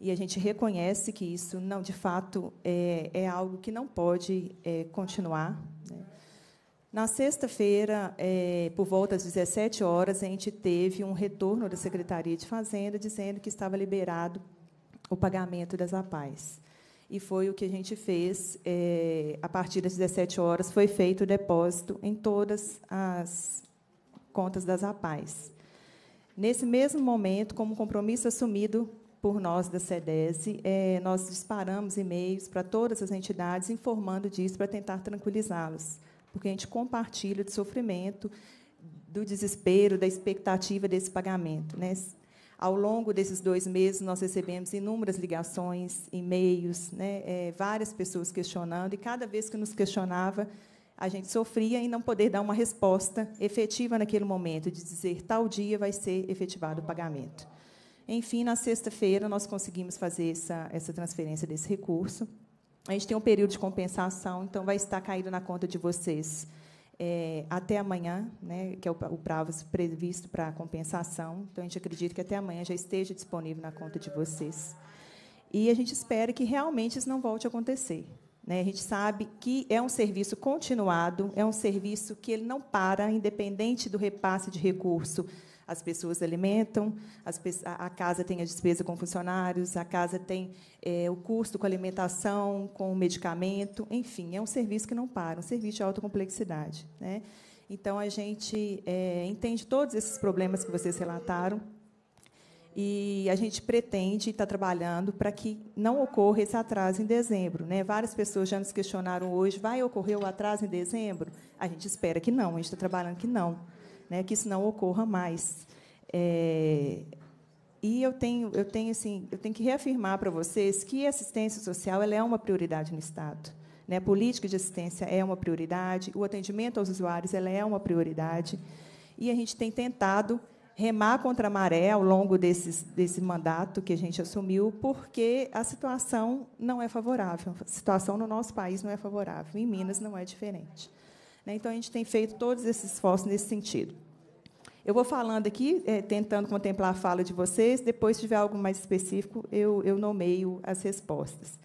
e a gente reconhece que isso não de fato é, é algo que não pode é, continuar. Né? Na sexta-feira, é, por volta das 17 horas, a gente teve um retorno da Secretaria de Fazenda dizendo que estava liberado o pagamento das APAS E foi o que a gente fez. É, a partir das 17 horas, foi feito o depósito em todas as contas das APAS. Nesse mesmo momento, como compromisso assumido por nós da SEDES, é, nós disparamos e-mails para todas as entidades informando disso para tentar tranquilizá-los, porque a gente compartilha do sofrimento, do desespero, da expectativa desse pagamento. Né? Ao longo desses dois meses, nós recebemos inúmeras ligações, e-mails, né? é, várias pessoas questionando, e cada vez que nos questionava, a gente sofria em não poder dar uma resposta efetiva naquele momento, de dizer tal dia vai ser efetivado o pagamento. Enfim, na sexta-feira, nós conseguimos fazer essa, essa transferência desse recurso. A gente tem um período de compensação, então vai estar caído na conta de vocês é, até amanhã, né, que é o, o prazo previsto para a compensação. Então, a gente acredita que até amanhã já esteja disponível na conta de vocês. E a gente espera que realmente isso não volte a acontecer. Né? A gente sabe que é um serviço continuado, é um serviço que ele não para, independente do repasse de recurso, as pessoas alimentam, as pe a casa tem a despesa com funcionários, a casa tem é, o custo com alimentação, com medicamento, enfim, é um serviço que não para, um serviço de alta complexidade. Né? Então, a gente é, entende todos esses problemas que vocês relataram e a gente pretende estar trabalhando para que não ocorra esse atraso em dezembro. Né? Várias pessoas já nos questionaram hoje, vai ocorrer o atraso em dezembro? A gente espera que não, a gente está trabalhando que não né, que isso não ocorra mais. É, e eu tenho, eu tenho assim, eu tenho que reafirmar para vocês que a assistência social ela é uma prioridade no Estado. Né? A política de assistência é uma prioridade, o atendimento aos usuários ela é uma prioridade, e a gente tem tentado remar contra a maré ao longo desses, desse mandato que a gente assumiu, porque a situação não é favorável. A situação no nosso país não é favorável. Em Minas não é diferente. Né? Então, a gente tem feito todos esses esforços nesse sentido. Eu vou falando aqui, é, tentando contemplar a fala de vocês, depois, se tiver algo mais específico, eu, eu nomeio as respostas.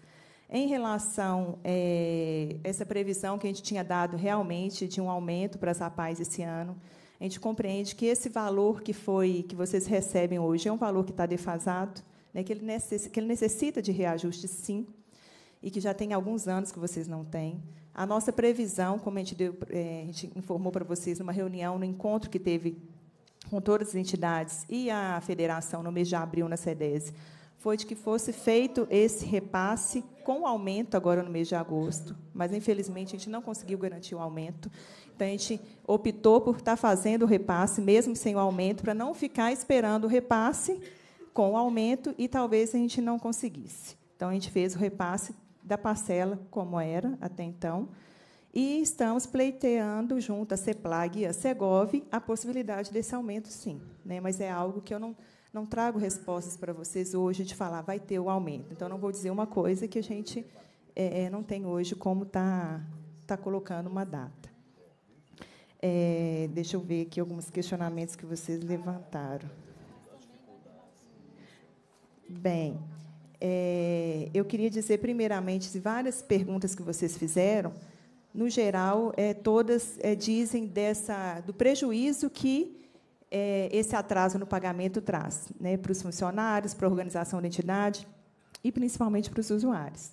Em relação a é, essa previsão que a gente tinha dado realmente de um aumento para as rapazes esse ano, a gente compreende que esse valor que foi que vocês recebem hoje é um valor que está defasado, né, que, ele que ele necessita de reajuste, sim, e que já tem alguns anos que vocês não têm. A nossa previsão, como a gente, deu, é, a gente informou para vocês numa reunião, no encontro que teve com todas as entidades e a federação no mês de abril na SEDESE, foi de que fosse feito esse repasse com aumento agora no mês de agosto, mas infelizmente a gente não conseguiu garantir o aumento. Então a gente optou por estar tá fazendo o repasse mesmo sem o aumento para não ficar esperando o repasse com o aumento e talvez a gente não conseguisse. Então a gente fez o repasse da parcela, como era até então, e estamos pleiteando junto à CEPLAG e à CEGOV a possibilidade desse aumento, sim. Né? Mas é algo que eu não, não trago respostas para vocês hoje de falar vai ter o aumento. Então, não vou dizer uma coisa que a gente é, é não tem hoje como está tá colocando uma data. É, deixa eu ver aqui alguns questionamentos que vocês levantaram. Bem, é, eu queria dizer, primeiramente, se várias perguntas que vocês fizeram, no geral, é, todas é, dizem dessa, do prejuízo que é, esse atraso no pagamento traz né, para os funcionários, para a organização da entidade e, principalmente, para os usuários.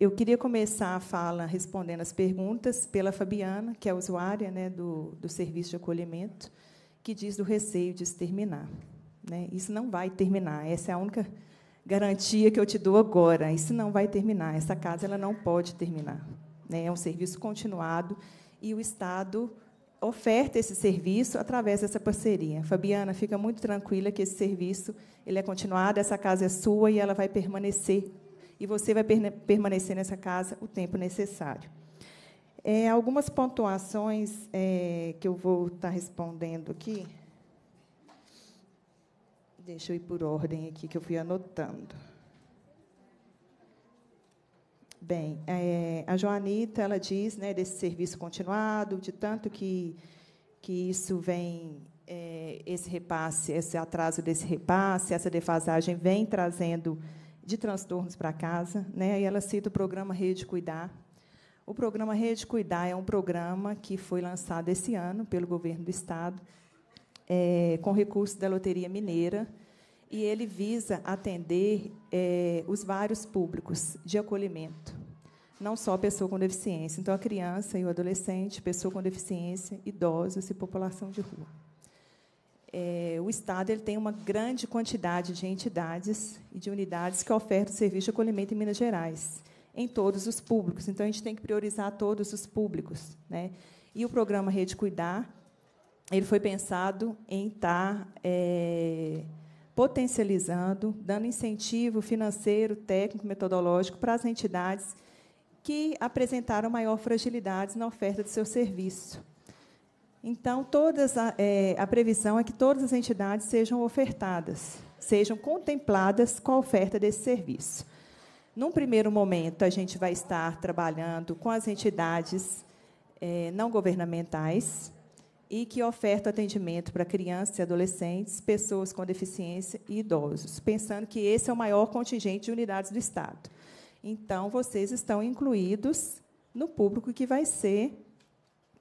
Eu queria começar a fala respondendo as perguntas pela Fabiana, que é usuária né, do, do serviço de acolhimento, que diz do receio de se terminar. Né? Isso não vai terminar. Essa é a única garantia que eu te dou agora. Isso não vai terminar. Essa casa ela não pode terminar. Né? É um serviço continuado e o Estado oferta esse serviço através dessa parceria. Fabiana, fica muito tranquila que esse serviço ele é continuado, essa casa é sua e ela vai permanecer. E você vai permanecer nessa casa o tempo necessário. É, algumas pontuações é, que eu vou estar tá respondendo aqui. Deixa eu ir por ordem aqui que eu fui anotando. Bem, é, a Joanita ela diz né, desse serviço continuado, de tanto que, que isso vem, é, esse repasse, esse atraso desse repasse, essa defasagem vem trazendo de transtornos para casa. Né, e ela cita o programa Rede Cuidar. O programa Rede Cuidar é um programa que foi lançado esse ano pelo governo do Estado é, com recursos da Loteria Mineira, e ele visa atender é, os vários públicos de acolhimento, não só a pessoa com deficiência. Então, a criança e o adolescente, pessoa com deficiência, idosos e população de rua. É, o Estado ele tem uma grande quantidade de entidades e de unidades que ofertam serviço de acolhimento em Minas Gerais, em todos os públicos. Então, a gente tem que priorizar todos os públicos. Né? E o programa Rede Cuidar ele foi pensado em estar é, eh, potencializando, dando incentivo financeiro, técnico, metodológico para as entidades que apresentaram maior fragilidade na oferta de seu serviço. Então, todas a, é, a previsão é que todas as entidades sejam ofertadas, sejam contempladas com a oferta desse serviço. Num primeiro momento, a gente vai estar trabalhando com as entidades é, não governamentais, e que oferta atendimento para crianças e adolescentes, pessoas com deficiência e idosos, pensando que esse é o maior contingente de unidades do Estado. Então, vocês estão incluídos no público que vai ser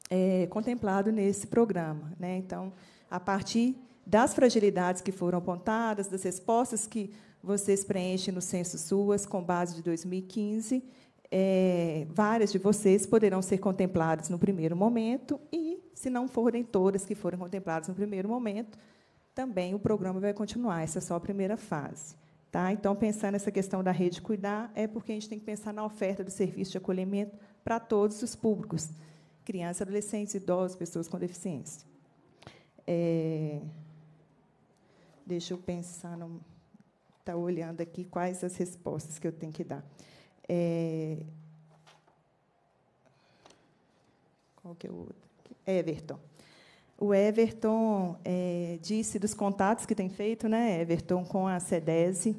é, contemplado nesse programa. Né? Então, a partir das fragilidades que foram apontadas, das respostas que vocês preenchem no Censo Suas, com base de 2015, é, várias de vocês poderão ser contempladas no primeiro momento e se não forem todas que foram contempladas no primeiro momento, também o programa vai continuar. Essa é só a primeira fase. Tá? Então, pensando nessa questão da rede cuidar é porque a gente tem que pensar na oferta do serviço de acolhimento para todos os públicos: crianças, adolescentes, idosos, pessoas com deficiência. É... Deixa eu pensar. No... Tá olhando aqui quais as respostas que eu tenho que dar. É... Qual que é o outro? Everton. O Everton é, disse dos contatos que tem feito, né, Everton, com a SEDESE,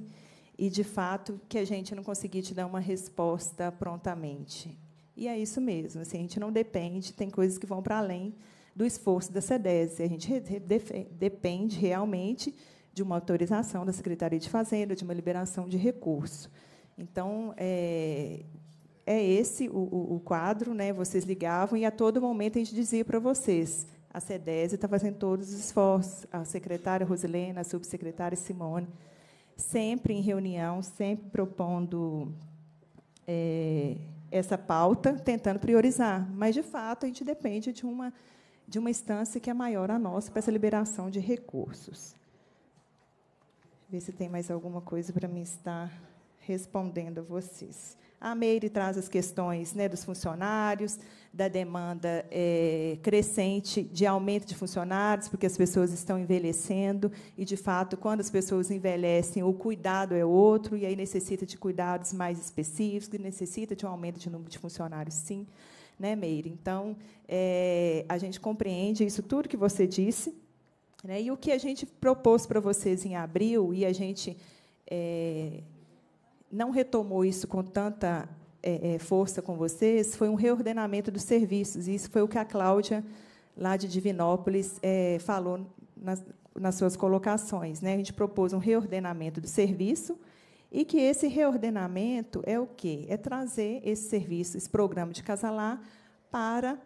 e, de fato, que a gente não conseguiu te dar uma resposta prontamente. E é isso mesmo, assim, a gente não depende, tem coisas que vão para além do esforço da SEDESE. A gente depende realmente de uma autorização da Secretaria de Fazenda, de uma liberação de recurso. Então, é, é esse o, o, o quadro, né? Vocês ligavam e a todo momento a gente dizia para vocês. A CEDES está fazendo todos os esforços, a secretária Rosilena, a subsecretária Simone, sempre em reunião, sempre propondo é, essa pauta, tentando priorizar. Mas, de fato, a gente depende de uma, de uma instância que é maior a nossa para essa liberação de recursos. Ver se tem mais alguma coisa para me estar respondendo a vocês. A Meire traz as questões né, dos funcionários, da demanda é, crescente de aumento de funcionários, porque as pessoas estão envelhecendo, e, de fato, quando as pessoas envelhecem, o cuidado é outro, e aí necessita de cuidados mais específicos, necessita de um aumento de número de funcionários, sim. Né, Meire? Então, é, a gente compreende isso tudo que você disse. Né, e o que a gente propôs para vocês em abril, e a gente. É, não retomou isso com tanta é, é, força com vocês foi um reordenamento dos serviços. E isso foi o que a Cláudia, lá de Divinópolis, é, falou nas, nas, suas colocações. Né? A gente propôs um reordenamento do serviço e que esse reordenamento é o quê? É trazer esse serviço, esse programa de casalar, para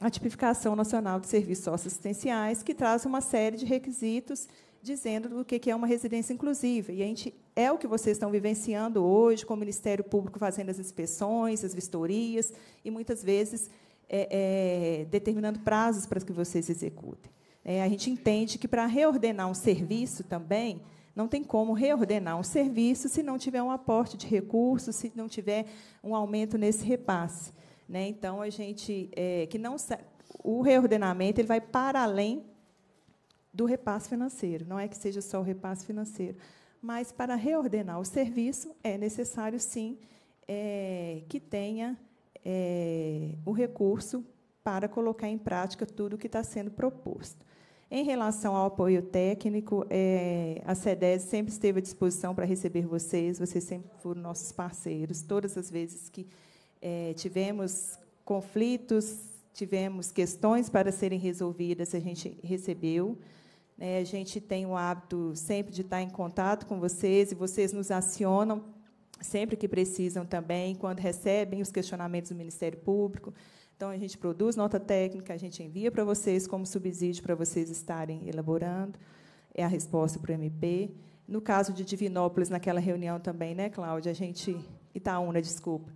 a tipificação nacional de serviços assistenciais, que traz uma série de requisitos dizendo o que é uma residência inclusiva. E a gente é o que vocês estão vivenciando hoje, com o Ministério Público fazendo as inspeções, as vistorias, e muitas vezes é, é, determinando prazos para que vocês executem. É, a gente entende que para reordenar um serviço também, não tem como reordenar um serviço se não tiver um aporte de recursos, se não tiver um aumento nesse repasse. Né? Então, a gente é, que não o reordenamento ele vai para além do repasse financeiro. Não é que seja só o repasse financeiro, mas para reordenar o serviço é necessário, sim, é, que tenha é, o recurso para colocar em prática tudo o que está sendo proposto. Em relação ao apoio técnico, é, a CEDES sempre esteve à disposição para receber vocês, vocês sempre foram nossos parceiros. Todas as vezes que é, tivemos conflitos, tivemos questões para serem resolvidas, a gente recebeu. Né? a gente tem o hábito sempre de estar em contato com vocês e vocês nos acionam sempre que precisam também, quando recebem os questionamentos do Ministério Público. Então, a gente produz nota técnica, a gente envia para vocês como subsídio para vocês estarem elaborando. É a resposta para o MP. No caso de Divinópolis, naquela reunião também, né, Cláudia? A gente. Itaúna, desculpa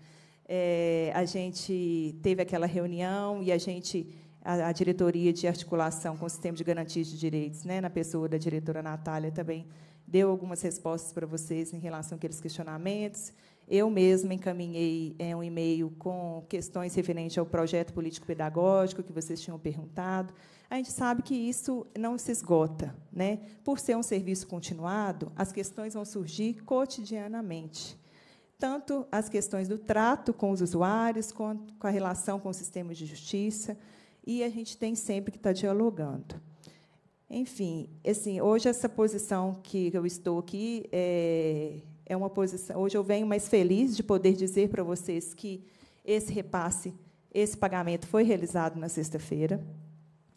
é, a gente teve aquela reunião e a gente a, diretoria de articulação com o sistema de garantias de direitos, né, na pessoa da diretora Natália também deu algumas respostas para vocês em relação àqueles questionamentos. Eu mesma encaminhei é, um e-mail com questões referentes ao projeto político-pedagógico que vocês tinham perguntado. A gente sabe que isso não se esgota. Né? Por ser um serviço continuado, as questões vão surgir cotidianamente tanto as questões do trato com os usuários, com a relação com os sistemas de justiça, e a gente tem sempre que estar tá dialogando. Enfim, assim, hoje essa posição que eu estou aqui é, é uma posição. Hoje eu venho mais feliz de poder dizer para vocês que esse repasse, esse pagamento foi realizado na sexta-feira.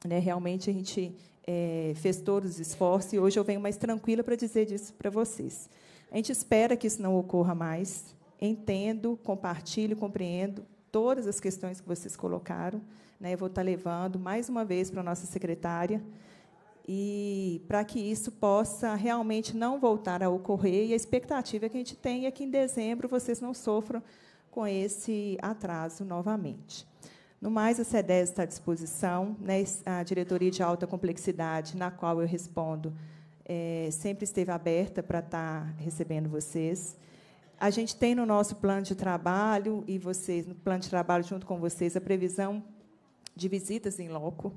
Né? Realmente a gente é, fez todos os esforços e hoje eu venho mais tranquila para dizer disso para vocês. A gente espera que isso não ocorra mais. Entendo, compartilho, compreendo todas as questões que vocês colocaram. Né? Eu vou estar levando mais uma vez para a nossa secretária e para que isso possa realmente não voltar a ocorrer. E a expectativa é que a gente tem é que em dezembro vocês não sofram com esse atraso novamente. No mais, a CEDES está à disposição, né? a diretoria de alta complexidade, na qual eu respondo é, sempre esteve aberta para estar tá recebendo vocês. A gente tem no nosso plano de trabalho e vocês, no plano de trabalho junto com vocês, a previsão de visitas em loco.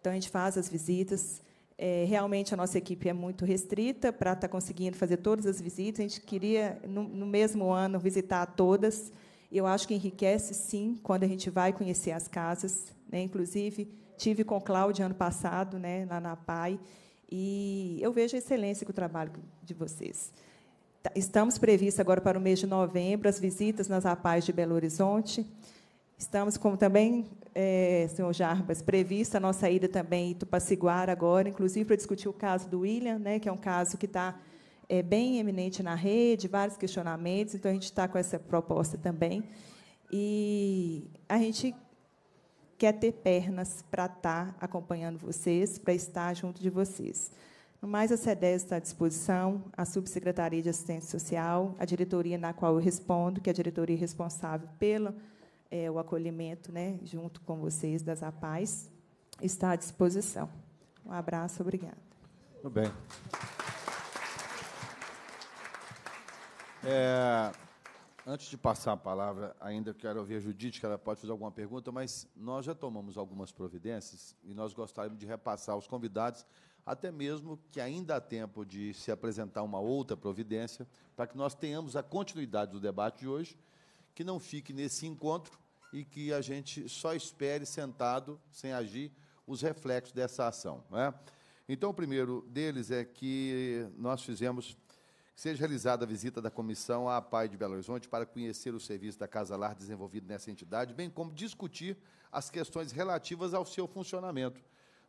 Então a gente faz as visitas. É, realmente a nossa equipe é muito restrita para estar tá conseguindo fazer todas as visitas. A gente queria no, no mesmo ano visitar todas. Eu acho que enriquece sim quando a gente vai conhecer as casas, né? Inclusive tive com o Cláudio ano passado, né, lá na PAI, e eu vejo a excelência o trabalho de vocês. Tá, estamos previstos agora para o mês de novembro as visitas nas APAES de Belo Horizonte. Estamos, como também, é, senhor Jarbas, prevista a nossa ida também em Itupaciguara agora, inclusive para discutir o caso do William, né, que é um caso que está é, bem eminente na rede, vários questionamentos, então a gente está com essa proposta também. E a gente Quer ter pernas para estar tá acompanhando vocês, para estar junto de vocês. No mais, a CEDES está à disposição, a Subsecretaria de Assistência Social, a diretoria na qual eu respondo, que é a diretoria responsável pelo é, o acolhimento, né, junto com vocês, das APAES, está à disposição. Um abraço, obrigada. Muito bem. É... Antes de passar a palavra, ainda quero ouvir a Judite, que ela pode fazer alguma pergunta, mas nós já tomamos algumas providências e nós gostaríamos de repassar aos convidados, até mesmo que ainda há tempo de se apresentar uma outra providência, para que nós tenhamos a continuidade do debate de hoje, que não fique nesse encontro e que a gente só espere sentado, sem agir, os reflexos dessa ação. Né? Então, o primeiro deles é que nós fizemos seja realizada a visita da comissão à PAI de Belo Horizonte para conhecer o serviço da Casa Lar desenvolvido nessa entidade, bem como discutir as questões relativas ao seu funcionamento.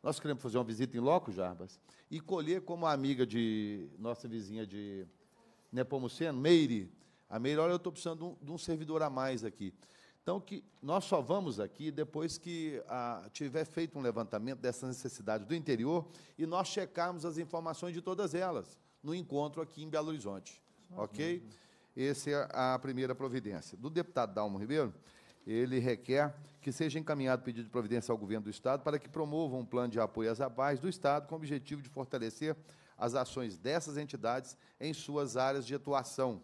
Nós queremos fazer uma visita em loco, Jarbas, e colher como a amiga de nossa vizinha de Nepomuceno, Meire. A Meire, olha, eu estou precisando de um, servidor a mais aqui. Então, que nós só vamos aqui depois que a, ah, tiver feito um levantamento dessas necessidades do interior e nós checarmos as informações de todas elas no encontro aqui em Belo Horizonte. Ok? Essa é a primeira providência. Do deputado Dalmo Ribeiro, ele requer que seja encaminhado pedido de providência ao governo do Estado para que promova um plano de apoio às abais do Estado com o objetivo de fortalecer as ações dessas entidades em suas áreas de atuação.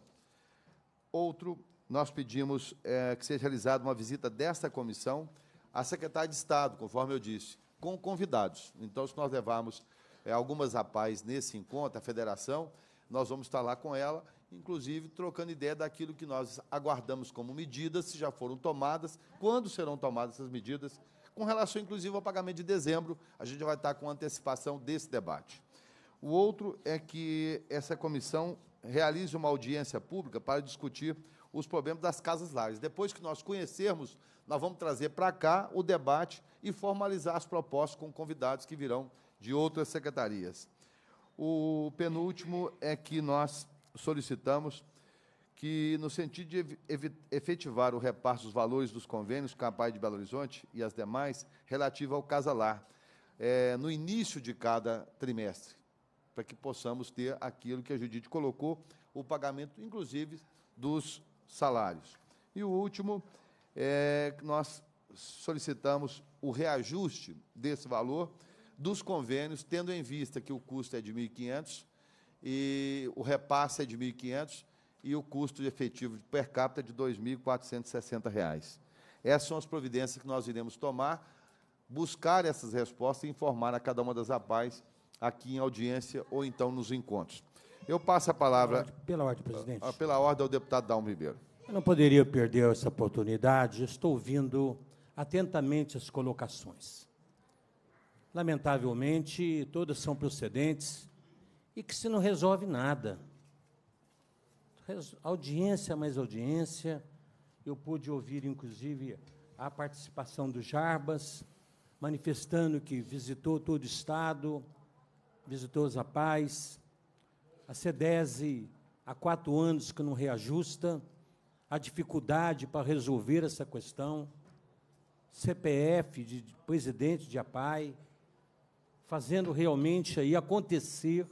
Outro, nós pedimos é, que seja realizada uma visita desta comissão à secretária de Estado, conforme eu disse, com convidados. Então, se nós levarmos é, algumas a paz nesse encontro, a federação, nós vamos estar lá com ela, inclusive trocando ideia daquilo que nós aguardamos como medidas, se já foram tomadas, quando serão tomadas essas medidas, com relação, inclusive, ao pagamento de dezembro, a gente vai estar com antecipação desse debate. O outro é que essa comissão realize uma audiência pública para discutir os problemas das casas lares. Depois que nós conhecermos, nós vamos trazer para cá o debate e formalizar as propostas com convidados que virão de outras secretarias. O penúltimo é que nós solicitamos que, no sentido de efetivar o reparto dos valores dos convênios com a PAI de Belo Horizonte e as demais, relativo ao casalar, é, no início de cada trimestre, para que possamos ter aquilo que a Judite colocou, o pagamento, inclusive, dos salários. E o último, é, que nós solicitamos o reajuste desse valor dos convênios, tendo em vista que o custo é de 1.500 e o repasse é de 1.500 e o custo efetivo per capita é de R$ 2.460. Essas são as providências que nós iremos tomar, buscar essas respostas e informar a cada uma das APAES aqui em audiência ou então nos encontros. Eu passo a palavra. Pela ordem, presidente. Ah, pela ordem ao deputado Dalmo Ribeiro. Eu não poderia perder essa oportunidade, estou ouvindo atentamente as colocações lamentavelmente, todas são procedentes e que se não resolve nada. audiência mais audiência. Eu pude ouvir, inclusive, a participação do Jarbas, manifestando que visitou todo o Estado, visitou os APAES, a SEDESE há quatro anos que não reajusta, a dificuldade para resolver essa questão, CPF de presidente de APAE, fazendo realmente aí acontecer.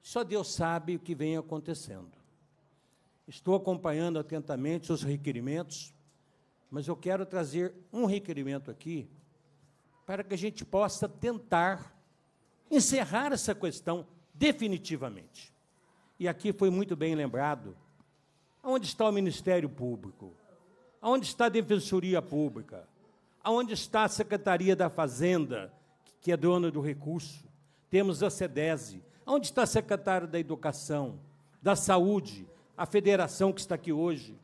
Só Deus sabe o que vem acontecendo. Estou acompanhando atentamente os requerimentos, mas eu quero trazer um requerimento aqui para que a gente possa tentar encerrar essa questão definitivamente. E aqui foi muito bem lembrado Aonde está o Ministério Público? Aonde está a Defensoria Pública? Aonde está a Secretaria da Fazenda? que é dona do recurso, temos a SEDESE, onde está a secretária da Educação, da Saúde, a federação que está aqui hoje.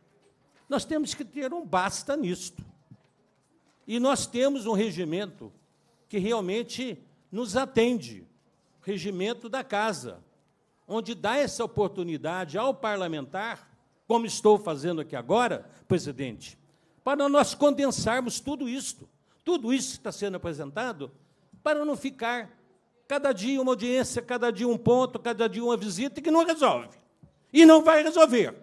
Nós temos que ter um basta nisto. E nós temos um regimento que realmente nos atende regimento da casa, onde dá essa oportunidade ao parlamentar, como estou fazendo aqui agora, presidente, para nós condensarmos tudo isto. Tudo isso que está sendo apresentado para não ficar cada dia uma audiência, cada dia um ponto, cada dia uma visita que não resolve. E não vai resolver.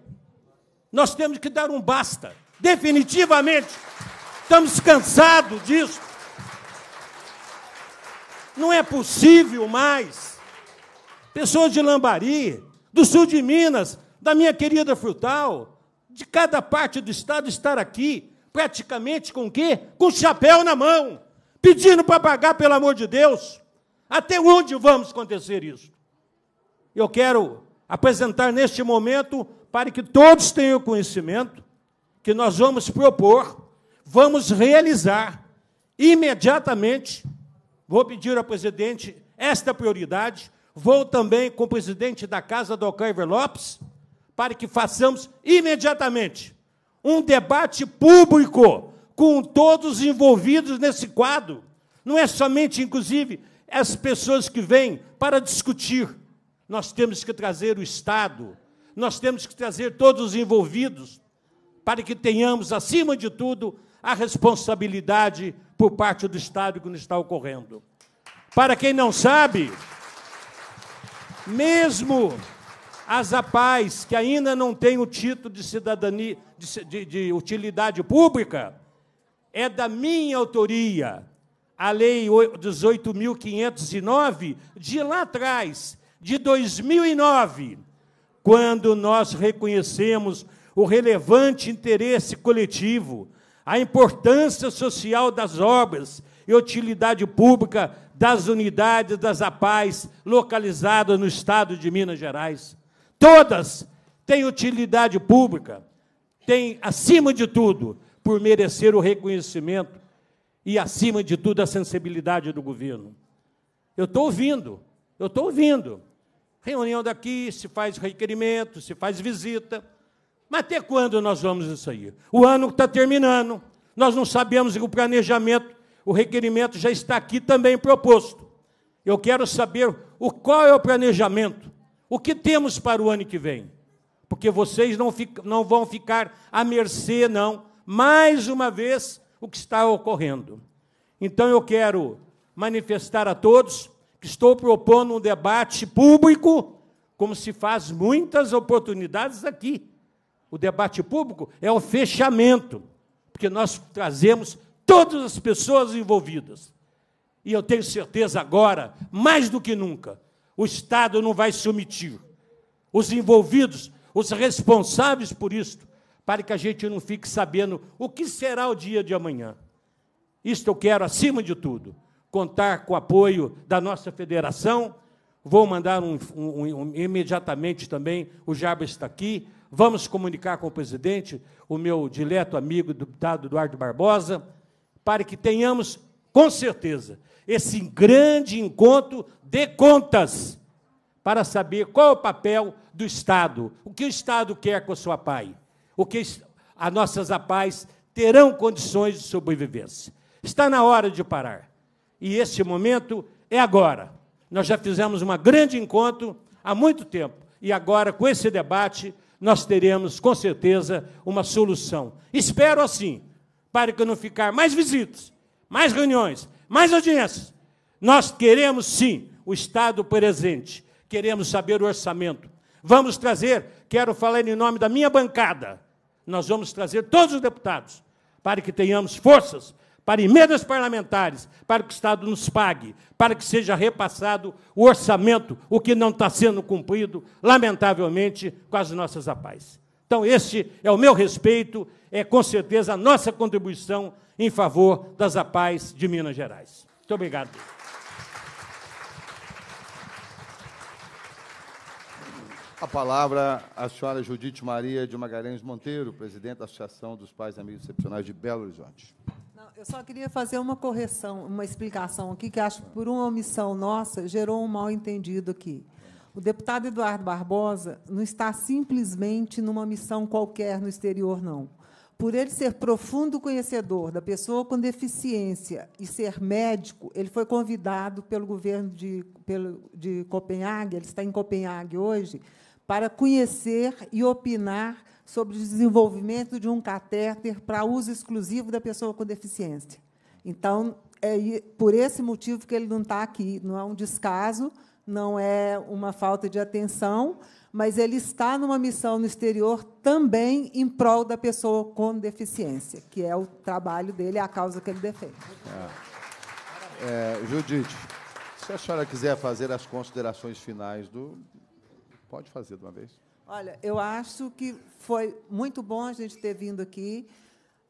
Nós temos que dar um basta, definitivamente. Estamos cansados disso. Não é possível mais. Pessoas de Lambari, do sul de Minas, da minha querida Frutal, de cada parte do estado estar aqui, praticamente com o quê? Com chapéu na mão pedindo para pagar, pelo amor de Deus. Até onde vamos acontecer isso? Eu quero apresentar neste momento, para que todos tenham conhecimento, que nós vamos propor, vamos realizar imediatamente. Vou pedir ao presidente esta prioridade. Vou também com o presidente da Casa do Alcaiver Lopes, para que façamos imediatamente um debate público com todos envolvidos nesse quadro. Não é somente, inclusive, as pessoas que vêm para discutir. Nós temos que trazer o Estado, nós temos que trazer todos os envolvidos, para que tenhamos, acima de tudo, a responsabilidade por parte do Estado que nos está ocorrendo. Para quem não sabe, mesmo as APAES, que ainda não têm o título de cidadania, de, de, de utilidade pública, é da minha autoria. A Lei 18.509, de lá atrás, de 2009, quando nós reconhecemos o relevante interesse coletivo, a importância social das obras e utilidade pública das unidades das APAES localizadas no estado de Minas Gerais. Todas têm utilidade pública, têm, acima de tudo, por merecer o reconhecimento e, acima de tudo, a sensibilidade do governo. Eu estou ouvindo, eu estou ouvindo. Reunião daqui, se faz requerimento, se faz visita. Mas até quando nós vamos isso aí? O ano está terminando, nós não sabemos o planejamento, o requerimento já está aqui também proposto. Eu quero saber o qual é o planejamento, o que temos para o ano que vem. Porque vocês não, fica, não vão ficar à mercê, não, mais uma vez o que está ocorrendo. Então eu quero manifestar a todos que estou propondo um debate público, como se faz muitas oportunidades aqui. O debate público é o fechamento, porque nós trazemos todas as pessoas envolvidas. E eu tenho certeza agora, mais do que nunca, o Estado não vai se omitir. Os envolvidos, os responsáveis por isto, para que a gente não fique sabendo o que será o dia de amanhã. Isto eu quero, acima de tudo, contar com o apoio da nossa federação. Vou mandar um, um, um, imediatamente também, o Jarba está aqui. Vamos comunicar com o presidente, o meu dileto amigo, deputado Eduardo Barbosa, para que tenhamos, com certeza, esse grande encontro de contas para saber qual é o papel do Estado, o que o Estado quer com a sua PAI o que as nossas apais terão condições de sobrevivência. Está na hora de parar. E esse momento é agora. Nós já fizemos um grande encontro há muito tempo. E agora, com esse debate, nós teremos, com certeza, uma solução. Espero assim, para que não ficar mais visitas, mais reuniões, mais audiências. Nós queremos, sim, o Estado presente. Queremos saber o orçamento. Vamos trazer, quero falar em nome da minha bancada, nós vamos trazer todos os deputados para que tenhamos forças para emendas parlamentares, para que o Estado nos pague, para que seja repassado o orçamento, o que não está sendo cumprido, lamentavelmente, com as nossas APAES. Então, este é o meu respeito, é com certeza a nossa contribuição em favor das APAES de Minas Gerais. Muito obrigado. A palavra à senhora Judite Maria de Magalhães Monteiro, presidente da Associação dos Pais e Amigos Excepcionais de Belo Horizonte. Não, eu só queria fazer uma correção, uma explicação aqui, que acho que por uma omissão nossa gerou um mal-entendido aqui. O deputado Eduardo Barbosa não está simplesmente numa missão qualquer no exterior, não. Por ele ser profundo conhecedor da pessoa com deficiência e ser médico, ele foi convidado pelo governo de, pelo, de Copenhague, ele está em Copenhague hoje, para conhecer e opinar sobre o desenvolvimento de um catéter para uso exclusivo da pessoa com deficiência. Então, é por esse motivo que ele não está aqui. Não é um descaso, não é uma falta de atenção, mas ele está numa missão no exterior também em prol da pessoa com deficiência, que é o trabalho dele, é a causa que ele defende. É. É, Judite, se a senhora quiser fazer as considerações finais do, Pode fazer de uma vez. Olha, eu acho que foi muito bom a gente ter vindo aqui.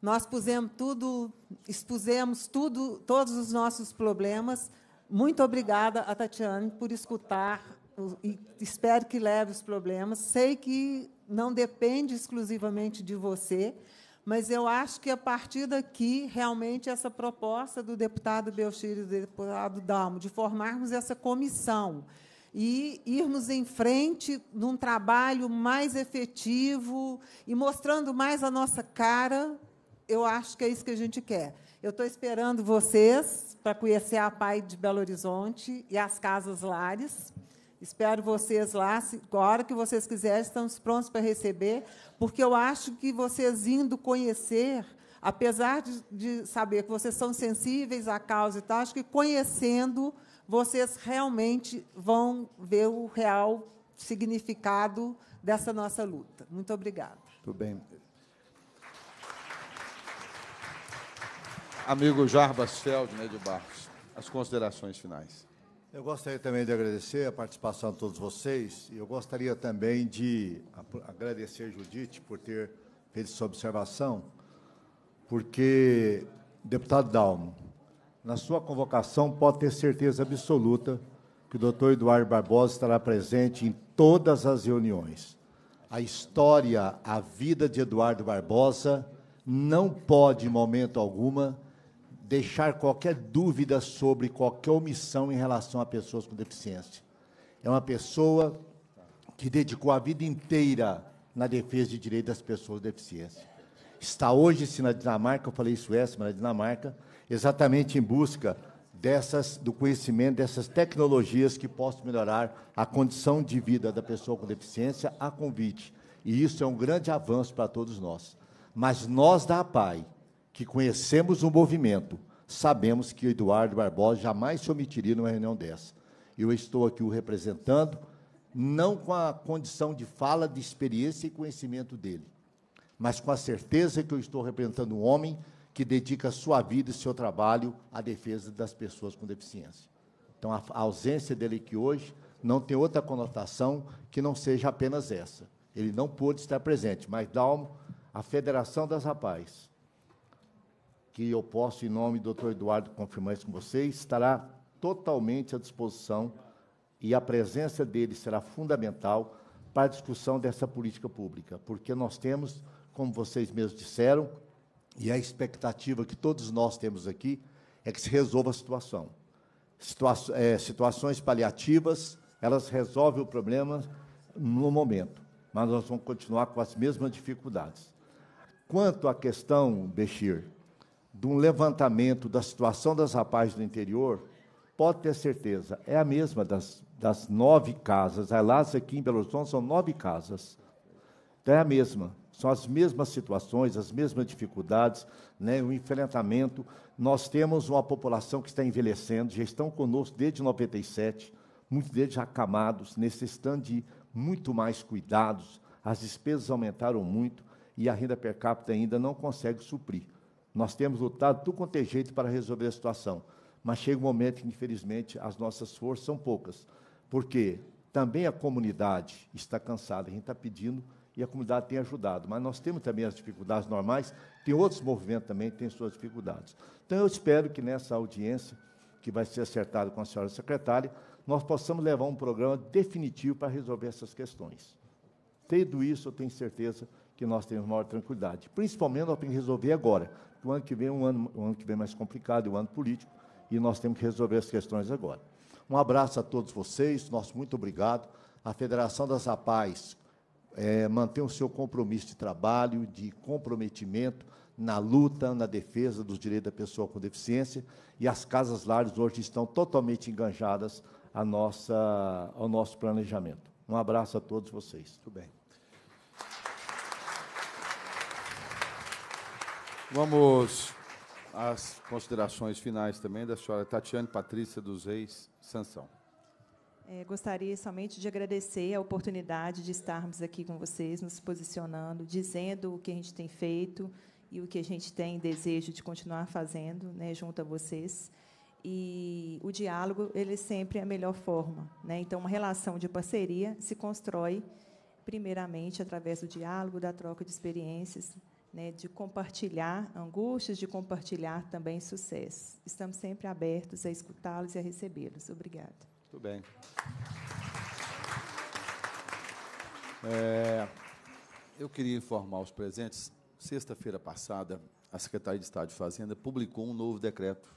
Nós pusemos tudo, expusemos tudo, todos os nossos problemas. Muito obrigada a Tatiane por escutar e espero que leve os problemas. Sei que não depende exclusivamente de você, mas eu acho que a partir daqui, realmente, essa proposta do deputado Belchir e do deputado Dalmo, de formarmos essa comissão e irmos em frente num trabalho mais efetivo e mostrando mais a nossa cara, eu acho que é isso que a gente quer. Eu estou esperando vocês para conhecer a PAI de Belo Horizonte e as Casas Lares. Espero vocês lá, se, a hora que vocês quiserem, estamos prontos para receber, porque eu acho que vocês indo conhecer, apesar de, de saber que vocês são sensíveis à causa e tal, acho que conhecendo vocês realmente vão ver o real significado dessa nossa luta. Muito obrigada. Muito bem. Amigo Jarbas Feldner né, de Barros, as considerações finais. Eu gostaria também de agradecer a participação de todos vocês e eu gostaria também de agradecer Judite por ter feito sua observação, porque, deputado Dalmo, na sua convocação, pode ter certeza absoluta que o doutor Eduardo Barbosa estará presente em todas as reuniões. A história, a vida de Eduardo Barbosa não pode, em momento alguma, deixar qualquer dúvida sobre qualquer omissão em relação a pessoas com deficiência. É uma pessoa que dedicou a vida inteira na defesa de direitos das pessoas com deficiência. Está hoje, se na Dinamarca, eu falei Suécia, mas na Dinamarca, exatamente em busca dessas, do conhecimento dessas tecnologias que possam melhorar a condição de vida da pessoa com deficiência a convite. E isso é um grande avanço para todos nós. Mas nós da APAI, que conhecemos o movimento, sabemos que o Eduardo Barbosa jamais se omitiria numa reunião dessa. Eu estou aqui o representando, não com a condição de fala, de experiência e conhecimento dele, mas com a certeza que eu estou representando um homem que dedica sua vida e seu trabalho à defesa das pessoas com deficiência. Então, a ausência dele aqui hoje não tem outra conotação que não seja apenas essa. Ele não pôde estar presente, mas Dalmo, a Federação das Rapazes, que eu posso, em nome do Dr. Eduardo, confirmar isso com vocês, estará totalmente à disposição e a presença dele será fundamental para a discussão dessa política pública, porque nós temos, como vocês mesmos disseram, e a expectativa que todos nós temos aqui é que se resolva a situação. Situa é, situações paliativas, elas resolvem o problema no momento, mas nós vamos continuar com as mesmas dificuldades. Quanto à questão, Bechir, de um levantamento da situação das rapazes do interior, pode ter certeza, é a mesma das, das nove casas. Aliás, aqui em Belo Horizonte são nove casas. Então é a mesma. São as mesmas situações, as mesmas dificuldades, né, o enfrentamento. Nós temos uma população que está envelhecendo, já estão conosco desde 97, muitos deles já acamados, necessitando de muito mais cuidados. As despesas aumentaram muito e a renda per capita ainda não consegue suprir. Nós temos lutado tudo quanto é jeito para resolver a situação, mas chega um momento que, infelizmente, as nossas forças são poucas, porque também a comunidade está cansada. A gente está pedindo e a comunidade tem ajudado. Mas nós temos também as dificuldades normais, tem outros movimentos também que têm suas dificuldades. Então, eu espero que nessa audiência, que vai ser acertada com a senhora secretária, nós possamos levar um programa definitivo para resolver essas questões. Tendo isso, eu tenho certeza que nós temos maior tranquilidade. Principalmente, nós temos que resolver agora, porque o ano que vem é um ano, um ano que vem mais complicado, é um ano político, e nós temos que resolver as questões agora. Um abraço a todos vocês, nosso muito obrigado. A Federação das APAES, é, manter o seu compromisso de trabalho, de comprometimento na luta, na defesa dos direitos da pessoa com deficiência, e as casas lares hoje estão totalmente enganjadas à nossa, ao nosso planejamento. Um abraço a todos vocês. Muito bem. Vamos às considerações finais também da senhora Tatiane Patrícia dos Reis Sansão. É, gostaria somente de agradecer a oportunidade de estarmos aqui com vocês, nos posicionando, dizendo o que a gente tem feito e o que a gente tem desejo de continuar fazendo, né, junto a vocês. E o diálogo ele é sempre a melhor forma, né? Então, uma relação de parceria se constrói primeiramente através do diálogo, da troca de experiências, né, de compartilhar angústias, de compartilhar também sucessos. Estamos sempre abertos a escutá-los e a recebê-los. Obrigada. Muito bem. É, eu queria informar os presentes. Sexta-feira passada, a Secretaria de Estado de Fazenda publicou um novo decreto.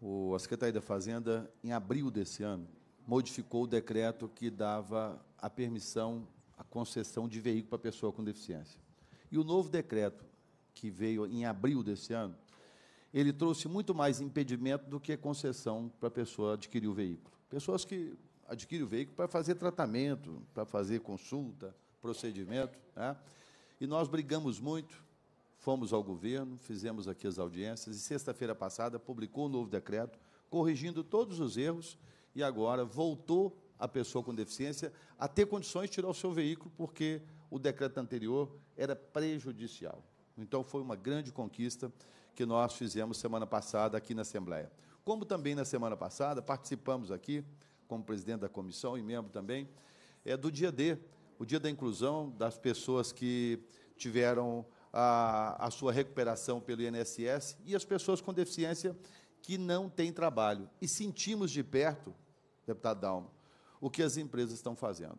O, a Secretaria da Fazenda, em abril desse ano, modificou o decreto que dava a permissão, a concessão de veículo para pessoa com deficiência. E o novo decreto, que veio em abril desse ano, ele trouxe muito mais impedimento do que concessão para a pessoa adquirir o veículo. Pessoas que adquirem o veículo para fazer tratamento, para fazer consulta, procedimento. Né? E nós brigamos muito, fomos ao governo, fizemos aqui as audiências, e sexta-feira passada publicou o um novo decreto, corrigindo todos os erros, e agora voltou a pessoa com deficiência a ter condições de tirar o seu veículo, porque o decreto anterior era prejudicial. Então, foi uma grande conquista que nós fizemos semana passada aqui na Assembleia. Como também na semana passada, participamos aqui, como presidente da comissão e membro também, é do dia D, o dia da inclusão das pessoas que tiveram a, a sua recuperação pelo INSS e as pessoas com deficiência que não têm trabalho. E sentimos de perto, deputado Dalmo, o que as empresas estão fazendo.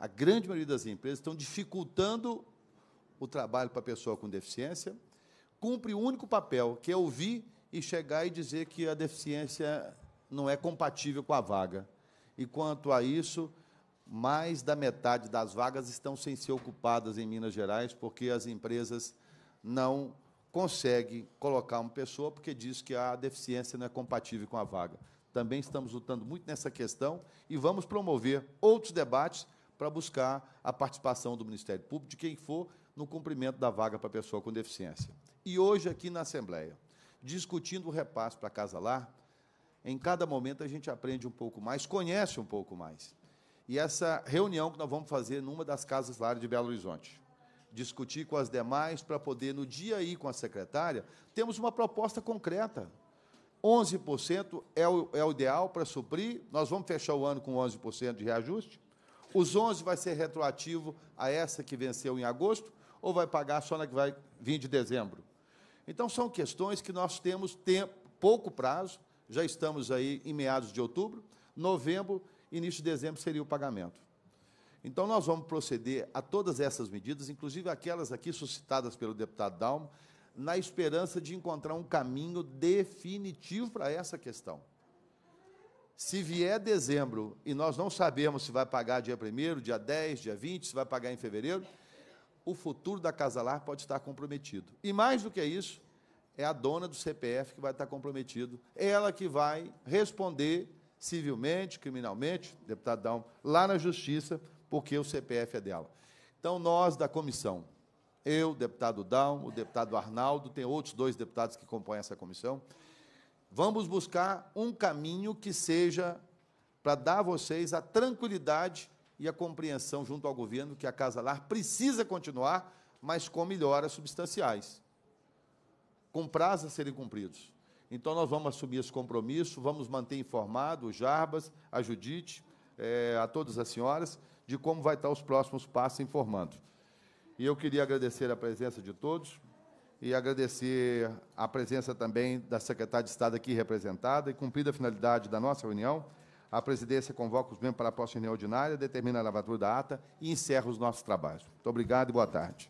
A grande maioria das empresas estão dificultando o trabalho para a pessoa com deficiência cumpre o único papel, que é ouvir e chegar e dizer que a deficiência não é compatível com a vaga. E quanto a isso, mais da metade das vagas estão sem ser ocupadas em Minas Gerais, porque as empresas não conseguem colocar uma pessoa porque diz que a deficiência não é compatível com a vaga. Também estamos lutando muito nessa questão e vamos promover outros debates para buscar a participação do Ministério Público, de quem for, no cumprimento da vaga para a pessoa com deficiência. E hoje, aqui na Assembleia, discutindo o repasse para Casa lá, em cada momento a gente aprende um pouco mais, conhece um pouco mais. E essa reunião que nós vamos fazer numa das Casas lá de Belo Horizonte, discutir com as demais para poder, no dia aí com a secretária, temos uma proposta concreta. 11% é o, é o ideal para suprir, nós vamos fechar o ano com 11% de reajuste. Os 11 vai ser retroativo a essa que venceu em agosto ou vai pagar só na que vai vir de dezembro? Então, são questões que nós temos tempo, pouco prazo, já estamos aí em meados de outubro, novembro, início de dezembro seria o pagamento. Então, nós vamos proceder a todas essas medidas, inclusive aquelas aqui suscitadas pelo deputado Dalmo, na esperança de encontrar um caminho definitivo para essa questão. Se vier dezembro e nós não sabemos se vai pagar dia 1, dia 10, dia 20, se vai pagar em fevereiro, o futuro da Casalar pode estar comprometido. E mais do que isso, é a dona do CPF que vai estar comprometido, ela que vai responder civilmente, criminalmente, deputado Dalmo, lá na justiça, porque o CPF é dela. Então nós da comissão, eu, deputado Dalmo, o deputado Arnaldo, tem outros dois deputados que compõem essa comissão, vamos buscar um caminho que seja para dar a vocês a tranquilidade e a compreensão junto ao governo que a Casa Lar precisa continuar, mas com melhoras substanciais, com prazos a serem cumpridos. Então, nós vamos assumir esse compromisso, vamos manter informado o Jarbas, a Judite, é, a todas as senhoras, de como vai estar os próximos passos informando. E eu queria agradecer a presença de todos e agradecer a presença também da secretária de Estado aqui representada e cumprida a finalidade da nossa reunião. A presidência convoca os membros para a próxima reunião ordinária, determina a lavatura da ata e encerra os nossos trabalhos. Muito obrigado e boa tarde.